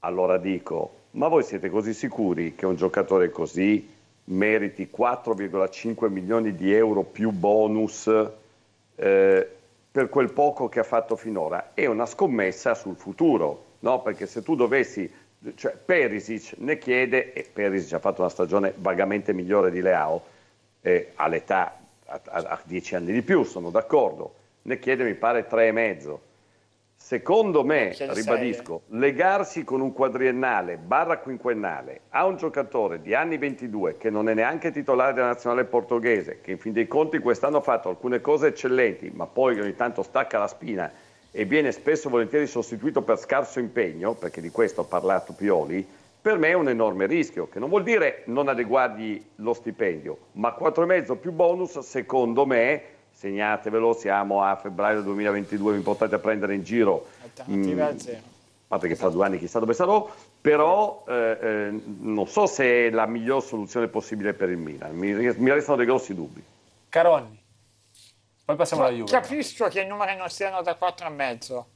Allora dico, ma voi siete così sicuri che un giocatore così meriti 4,5 milioni di euro più bonus eh, per quel poco che ha fatto finora, è una scommessa sul futuro, no? perché se tu dovessi, cioè Perisic ne chiede, e Perisic ha fatto una stagione vagamente migliore di Leao, eh, all'età, a, 10 anni di più, sono d'accordo, ne chiede mi pare 3,5 Secondo me, ribadisco, legarsi con un quadriennale barra quinquennale a un giocatore di anni 22 che non è neanche titolare della nazionale portoghese, che in fin dei conti quest'anno ha fatto alcune cose eccellenti, ma poi ogni tanto stacca la spina e viene spesso e volentieri sostituito per scarso impegno, perché di questo ha parlato Pioli, per me è un enorme rischio, che non vuol dire non adeguargli lo stipendio, ma 4,5 più bonus, secondo me, segnatevelo, siamo a febbraio 2022, vi portate a prendere in giro. Alternativa mm, a parte che esatto. fra due anni chissà dove sarò, però eh, eh, non so se è la miglior soluzione possibile per il Milan, mi, mi restano dei grossi dubbi. Caroni, poi passiamo ma alla Juve. Capisco che i numeri non siano da e mezzo,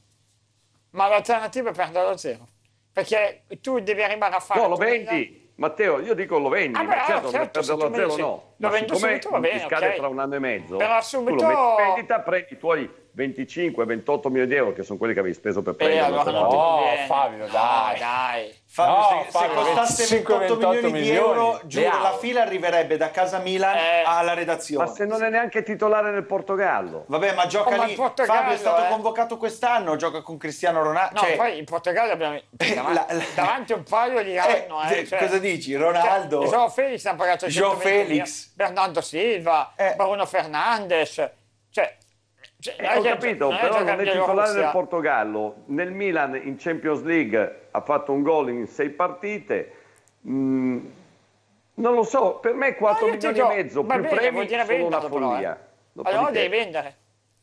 ma l'alternativa è perdere lo zero, perché tu devi arrivare a fare... No, lo vendi, Milan... Matteo, io dico lo vendi, ah, ma beh, certo, ah, certo perderlo a 0 no. 90 subito va bene, scade okay. tra un anno e mezzo. Però subito... Tu lo metti in vendita, prendi i tuoi 25-28 milioni di euro, che sono quelli che avevi speso per eh, prendere. Eh, allora no, Fabio, dai, dai. Fabio, no, se, Fabio, se costasse 5, 28 milioni, milioni, di euro, giuro, la fila arriverebbe da casa Milan eh, alla redazione. Ma se non è neanche titolare nel Portogallo. Vabbè, ma gioca oh, lì. Ma Fabio è stato eh. convocato quest'anno, gioca con Cristiano Ronaldo. No, cioè... poi in Portogallo abbiamo la, la... davanti, un paio di eh, anni eh, eh, cioè... Cosa dici, Ronaldo? Cioè, João Felix ha pagato 100 João Felix. Bernardo Silva, eh. Bruno Fernandes. Cioè, cioè, eh, ho capito, non però non è titolare del Portogallo. Nel Milan in Champions League ha fatto un gol in sei partite. Mm, non lo so, per me 4 no, milioni e mezzo più bene, premi sono venderlo, una follia. Però, eh. Allora devi vendere.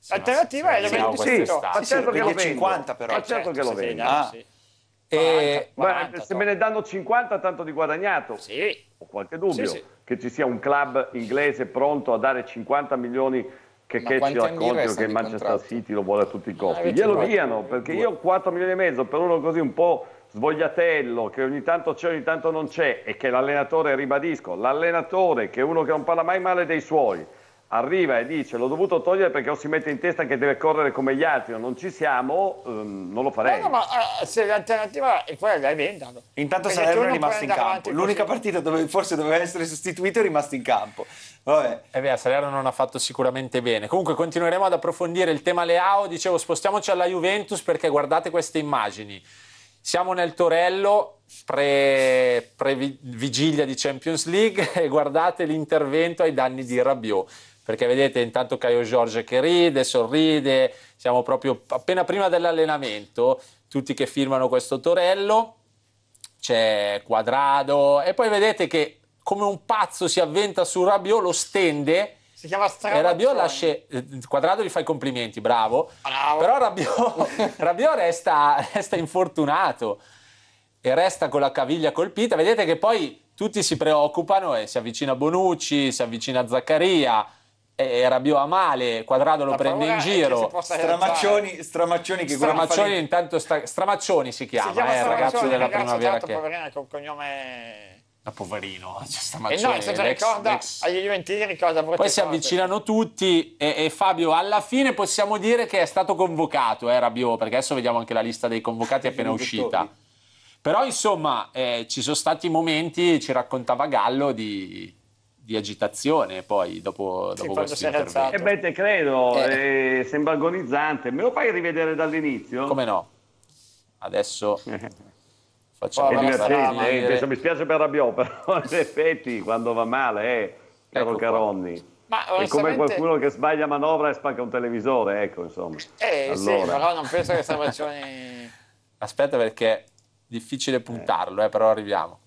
L'alternativa sì, no, sì, è lo sì, vendi sì, certo che lo 50 però. Ma certo, certo che lo vendi. Ah. E... 40, 40, se me ne danno 50 tanto di guadagnato. Sì. Ho qualche dubbio. Sì, sì che ci sia un club inglese pronto a dare 50 milioni che ci al conto che Manchester City lo vuole a tutti i ah, costi. Glielo diano, perché io 4 milioni e mezzo per uno così un po' svogliatello, che ogni tanto c'è, ogni tanto non c'è, e che l'allenatore, ribadisco, l'allenatore che è uno che non parla mai male dei suoi, arriva e dice l'ho dovuto togliere perché o si mette in testa che deve correre come gli altri o non ci siamo, ehm, non lo farei. No, no ma eh, se l'alternativa è quella, inventano. Intanto Salerno è rimasto in campo. L'unica partita dove forse doveva essere sostituito è rimasto in campo. Vabbè. Eh beh, Salerno non ha fatto sicuramente bene. Comunque continueremo ad approfondire il tema Leao. Dicevo, spostiamoci alla Juventus perché guardate queste immagini. Siamo nel Torello, pre, pre vigilia di Champions League, e guardate l'intervento ai danni di Rabiot perché vedete intanto Caio Giorgio che ride, sorride, siamo proprio appena prima dell'allenamento, tutti che firmano questo torello, c'è Quadrado e poi vedete che come un pazzo si avventa su Rabiot, lo stende si chiama E Rabiot lascia... Eh, Quadrado gli fa i complimenti, bravo. bravo. Però Rabiot, Rabiot resta, resta infortunato e resta con la caviglia colpita. Vedete che poi tutti si preoccupano e eh, si avvicina Bonucci, si avvicina Zaccaria, era bio a male, Quadrado lo prende in giro. Stramaccioni, Stramaccioni che Stramaccioni intanto sta, Stramaccioni si chiama, si chiama eh, il ragazzo della ragazzo primavera che poverino con cognome da poverino, cioè, eh, Stramaccioni. E no, se ricorda l'ex... agli Juventini ricorda Poi si cose. avvicinano tutti e, e, Fabio alla fine possiamo dire che è stato convocato, eh, bio, perché adesso vediamo anche la lista dei convocati appena uscita. Però insomma, eh, ci sono stati momenti, ci raccontava Gallo di di agitazione poi dopo, dopo sì, questo intervento. E eh beh, te credo, eh. eh, sembra agonizzante. Me lo fai rivedere dall'inizio? Come no? Adesso eh, facciamo oh, la eh, Mi spiace per Rabiot, però in effetti quando va male, eh, ecco caro ecco Caronni. Ma, onestamente... È come qualcuno che sbaglia manovra e spacca un televisore, ecco, insomma. Eh, allora. sì, però non penso che Salvazioni... Aspetta perché è difficile eh. puntarlo, però arriviamo.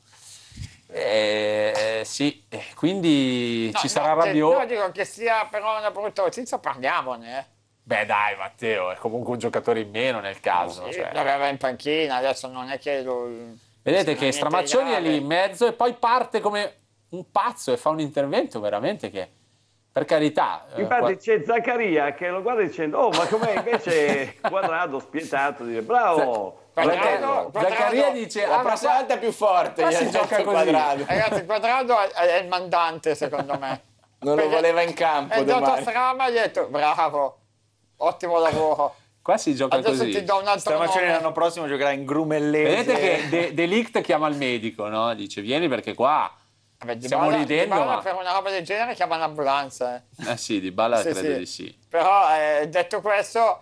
Eh, sì, eh, quindi no, ci sarà no, cioè, rabbioso. Io dico che sia però una brutta notizia, parliamone. Eh. Beh dai Matteo, è comunque un giocatore in meno nel caso. Sì, cioè. L'aveva in panchina, adesso non è che lo... Vedete che Stramaccioni è lì in mezzo e poi parte come un pazzo e fa un intervento veramente che... Per carità. Eh, Infatti eh, c'è Zaccaria che lo guarda dicendo, oh ma com'è invece quadrato, spietato, dice bravo. Quadrado, Zaccaria dice la prossima volta più forte ma eh, si gioca così quadrado. ragazzi Quadrado è, il mandante secondo me non lo voleva in campo è andato a Strama e gli ha detto bravo ottimo lavoro Qua si gioca Adesso così. Ti do un altro Stamacene l'anno prossimo giocherà in grumellese. Vedete che De, Delict chiama il medico, no? Dice vieni perché qua Vabbè, di Stiamo Bala, ridendo, ma... per una roba del genere chiama l'ambulanza. Eh. Ah sì, di Bala sì, credo sì. di sì. Però eh, detto questo,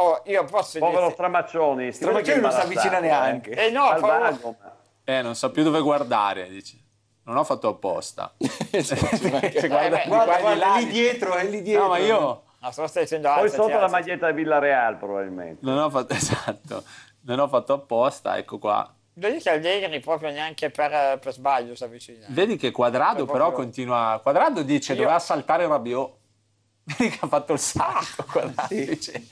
Oh, io posso Povero dire... Stramaccioni. Stramaccioni non si avvicina eh. neanche. Eh, eh no, Salvato, fa... eh, non so più dove guardare, dice. Non ho fatto apposta. cioè, guarda, eh, beh, guarda, guarda lì dietro, è eh, lì dietro. No, ma io... No, se stai dicendo Poi alza, sotto la maglietta di Villareal, probabilmente. Non ho fatto... Esatto. Non ho fatto apposta, ecco qua. Vedi che Allegri proprio neanche per, per sbaglio si avvicina. Vedi che Quadrado per però proprio... continua... Quadrado dice io... doveva saltare Rabiot. Vedi che ha fatto il sacco. Ah, sì. dice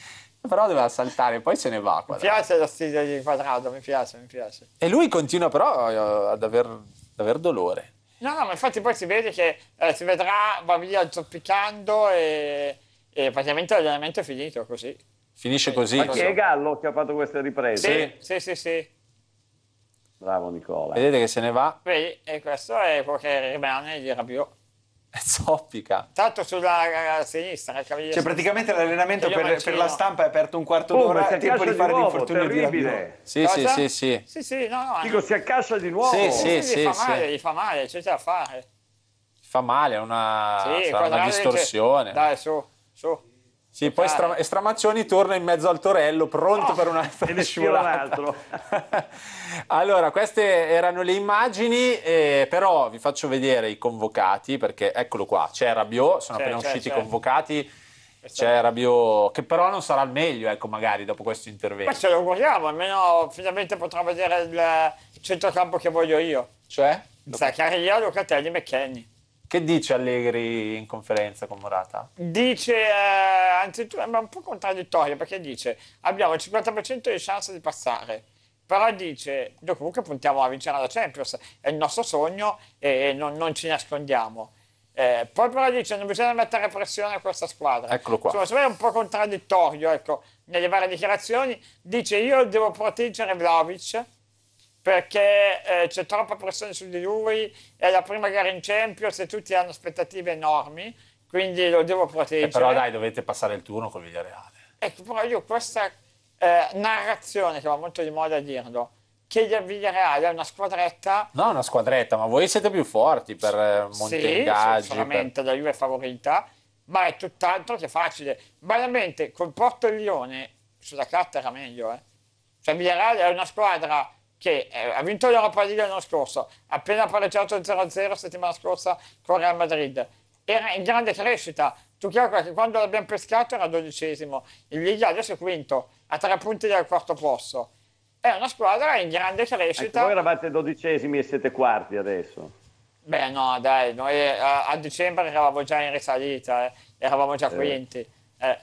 però doveva saltare, poi se ne va. Quadrado. Mi piace la stile di quadrato, mi piace, mi piace. E lui continua però eh, ad aver, ad aver dolore. No, no, ma infatti poi si vede che eh, si vedrà, va via zoppicando e, e praticamente l'allenamento è finito così. Finisce così. Ma chi è Gallo che ha fatto queste riprese? Sì, sì, sì, sì. Bravo Nicola. Vedete che se ne va. Vedi, e questo è quello che rimane di Rabiot zoppica. Tanto sulla eh, sinistra, Cioè praticamente l'allenamento per, per, la stampa è aperto un quarto oh, d'ora, è tempo di fare l'infortunio di Rabidò. Sì, Cosa? sì, sì, sì. Sì, no, no. Dico, si accascia di nuovo. Sì, sì, sì. Gli fa sì. male, gli fa male, c'è da fare. Fa male, è una, sì, una distorsione. Dice, dai, su, su. Sì, poi stra- Stramaccioni torna in mezzo al torello, pronto oh, per un'altra ed scivolata. Un allora, queste erano le immagini, eh, però vi faccio vedere i convocati, perché eccolo qua, c'è Rabiot, sono appena usciti i convocati, c'è Rabiot, che però non sarà il meglio, ecco, magari, dopo questo intervento. Ma ce lo vogliamo, almeno finalmente potrò vedere il centrocampo che voglio io. Cioè? Zaccaria, Locatelli e McKenny. Che dice Allegri in conferenza con Morata? Dice, eh, anzitutto, è un po' contraddittorio perché dice abbiamo il 50% di chance di passare, però dice noi comunque puntiamo a vincere la Champions, è il nostro sogno e non, non ci nascondiamo. Eh, poi però dice non bisogna mettere pressione a questa squadra. Eccolo qua. Insomma, è un po' contraddittorio, ecco, nelle varie dichiarazioni. Dice io devo proteggere Vlaovic perché eh, c'è troppa pressione su di lui, è la prima gara in Champions e tutti hanno aspettative enormi, quindi lo devo proteggere. Eh però dai, dovete passare il turno con Villareale. Ecco, però io questa eh, narrazione, che va molto di moda a dirlo, che il Villareale è una squadretta... No, una squadretta, ma voi siete più forti per S- eh, Montengaggi. Sì, sicuramente, per... la Juve è favorita, ma è tutt'altro che facile. Banalmente, col Porto e Lione, sulla carta era meglio, eh. Cioè Villareale è una squadra che eh, ha vinto l'Europa League l'anno scorso, appena pareggiato 0-0 settimana scorsa con Real Madrid, era in grande crescita. Tu calcola che quando l'abbiamo pescato era dodicesimo, il Liga adesso è quinto, a tre punti dal quarto posto. È una squadra in grande ecco, crescita. Anche voi eravate dodicesimi e siete quarti adesso. Beh no, dai, noi a, eh, a dicembre eravamo già in risalita, eh. eravamo già eh. quinti. Eh.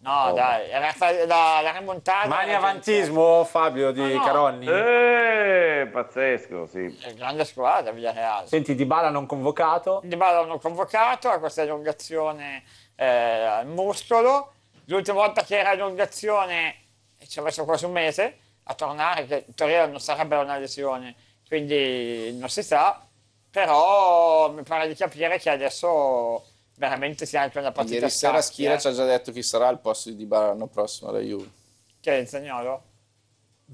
No, oh. dai, era la, la remontata. Mani avantismo, Fabio di no, no. Caronni. Eh, pazzesco, sì. È grande squadra, Villareale. Senti, Di Bala non convocato. Di Bala non convocato, a questa elongazione eh, al muscolo. L'ultima volta che era elongazione ci ha messo quasi un mese a tornare, che in teoria non sarebbe una lesione, quindi non si sa. Però mi pare di capire che adesso veramente sia anche una partita Ieri sera Schira eh. ci ha già detto chi sarà al posto di Dybala l'anno prossimo alla Juve. Che è Zagnolo?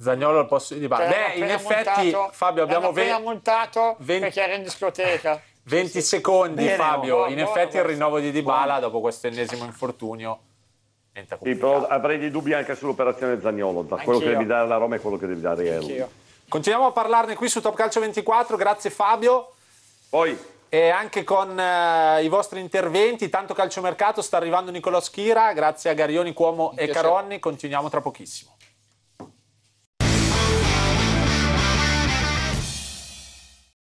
Zagnolo al posto di Dybala. Cioè, Beh, in effetti montato, Fabio abbiamo appena ve- montato 20... perché era in discoteca. 20 sì. secondi Bene, Fabio, buono, in buono, effetti buono. il rinnovo di Dybala dopo questo ennesimo infortunio sì, però avrei dei dubbi anche sull'operazione Zagnolo, da Anch'io. quello che devi dare alla Roma e quello che devi dare a Erlo. Continuiamo a parlarne qui su Top Calcio 24, grazie Fabio. Poi e anche con eh, i vostri interventi. Tanto calciomercato, sta arrivando Nicolò Schira, grazie a Garioni, Cuomo e Caronni. Continuiamo tra pochissimo.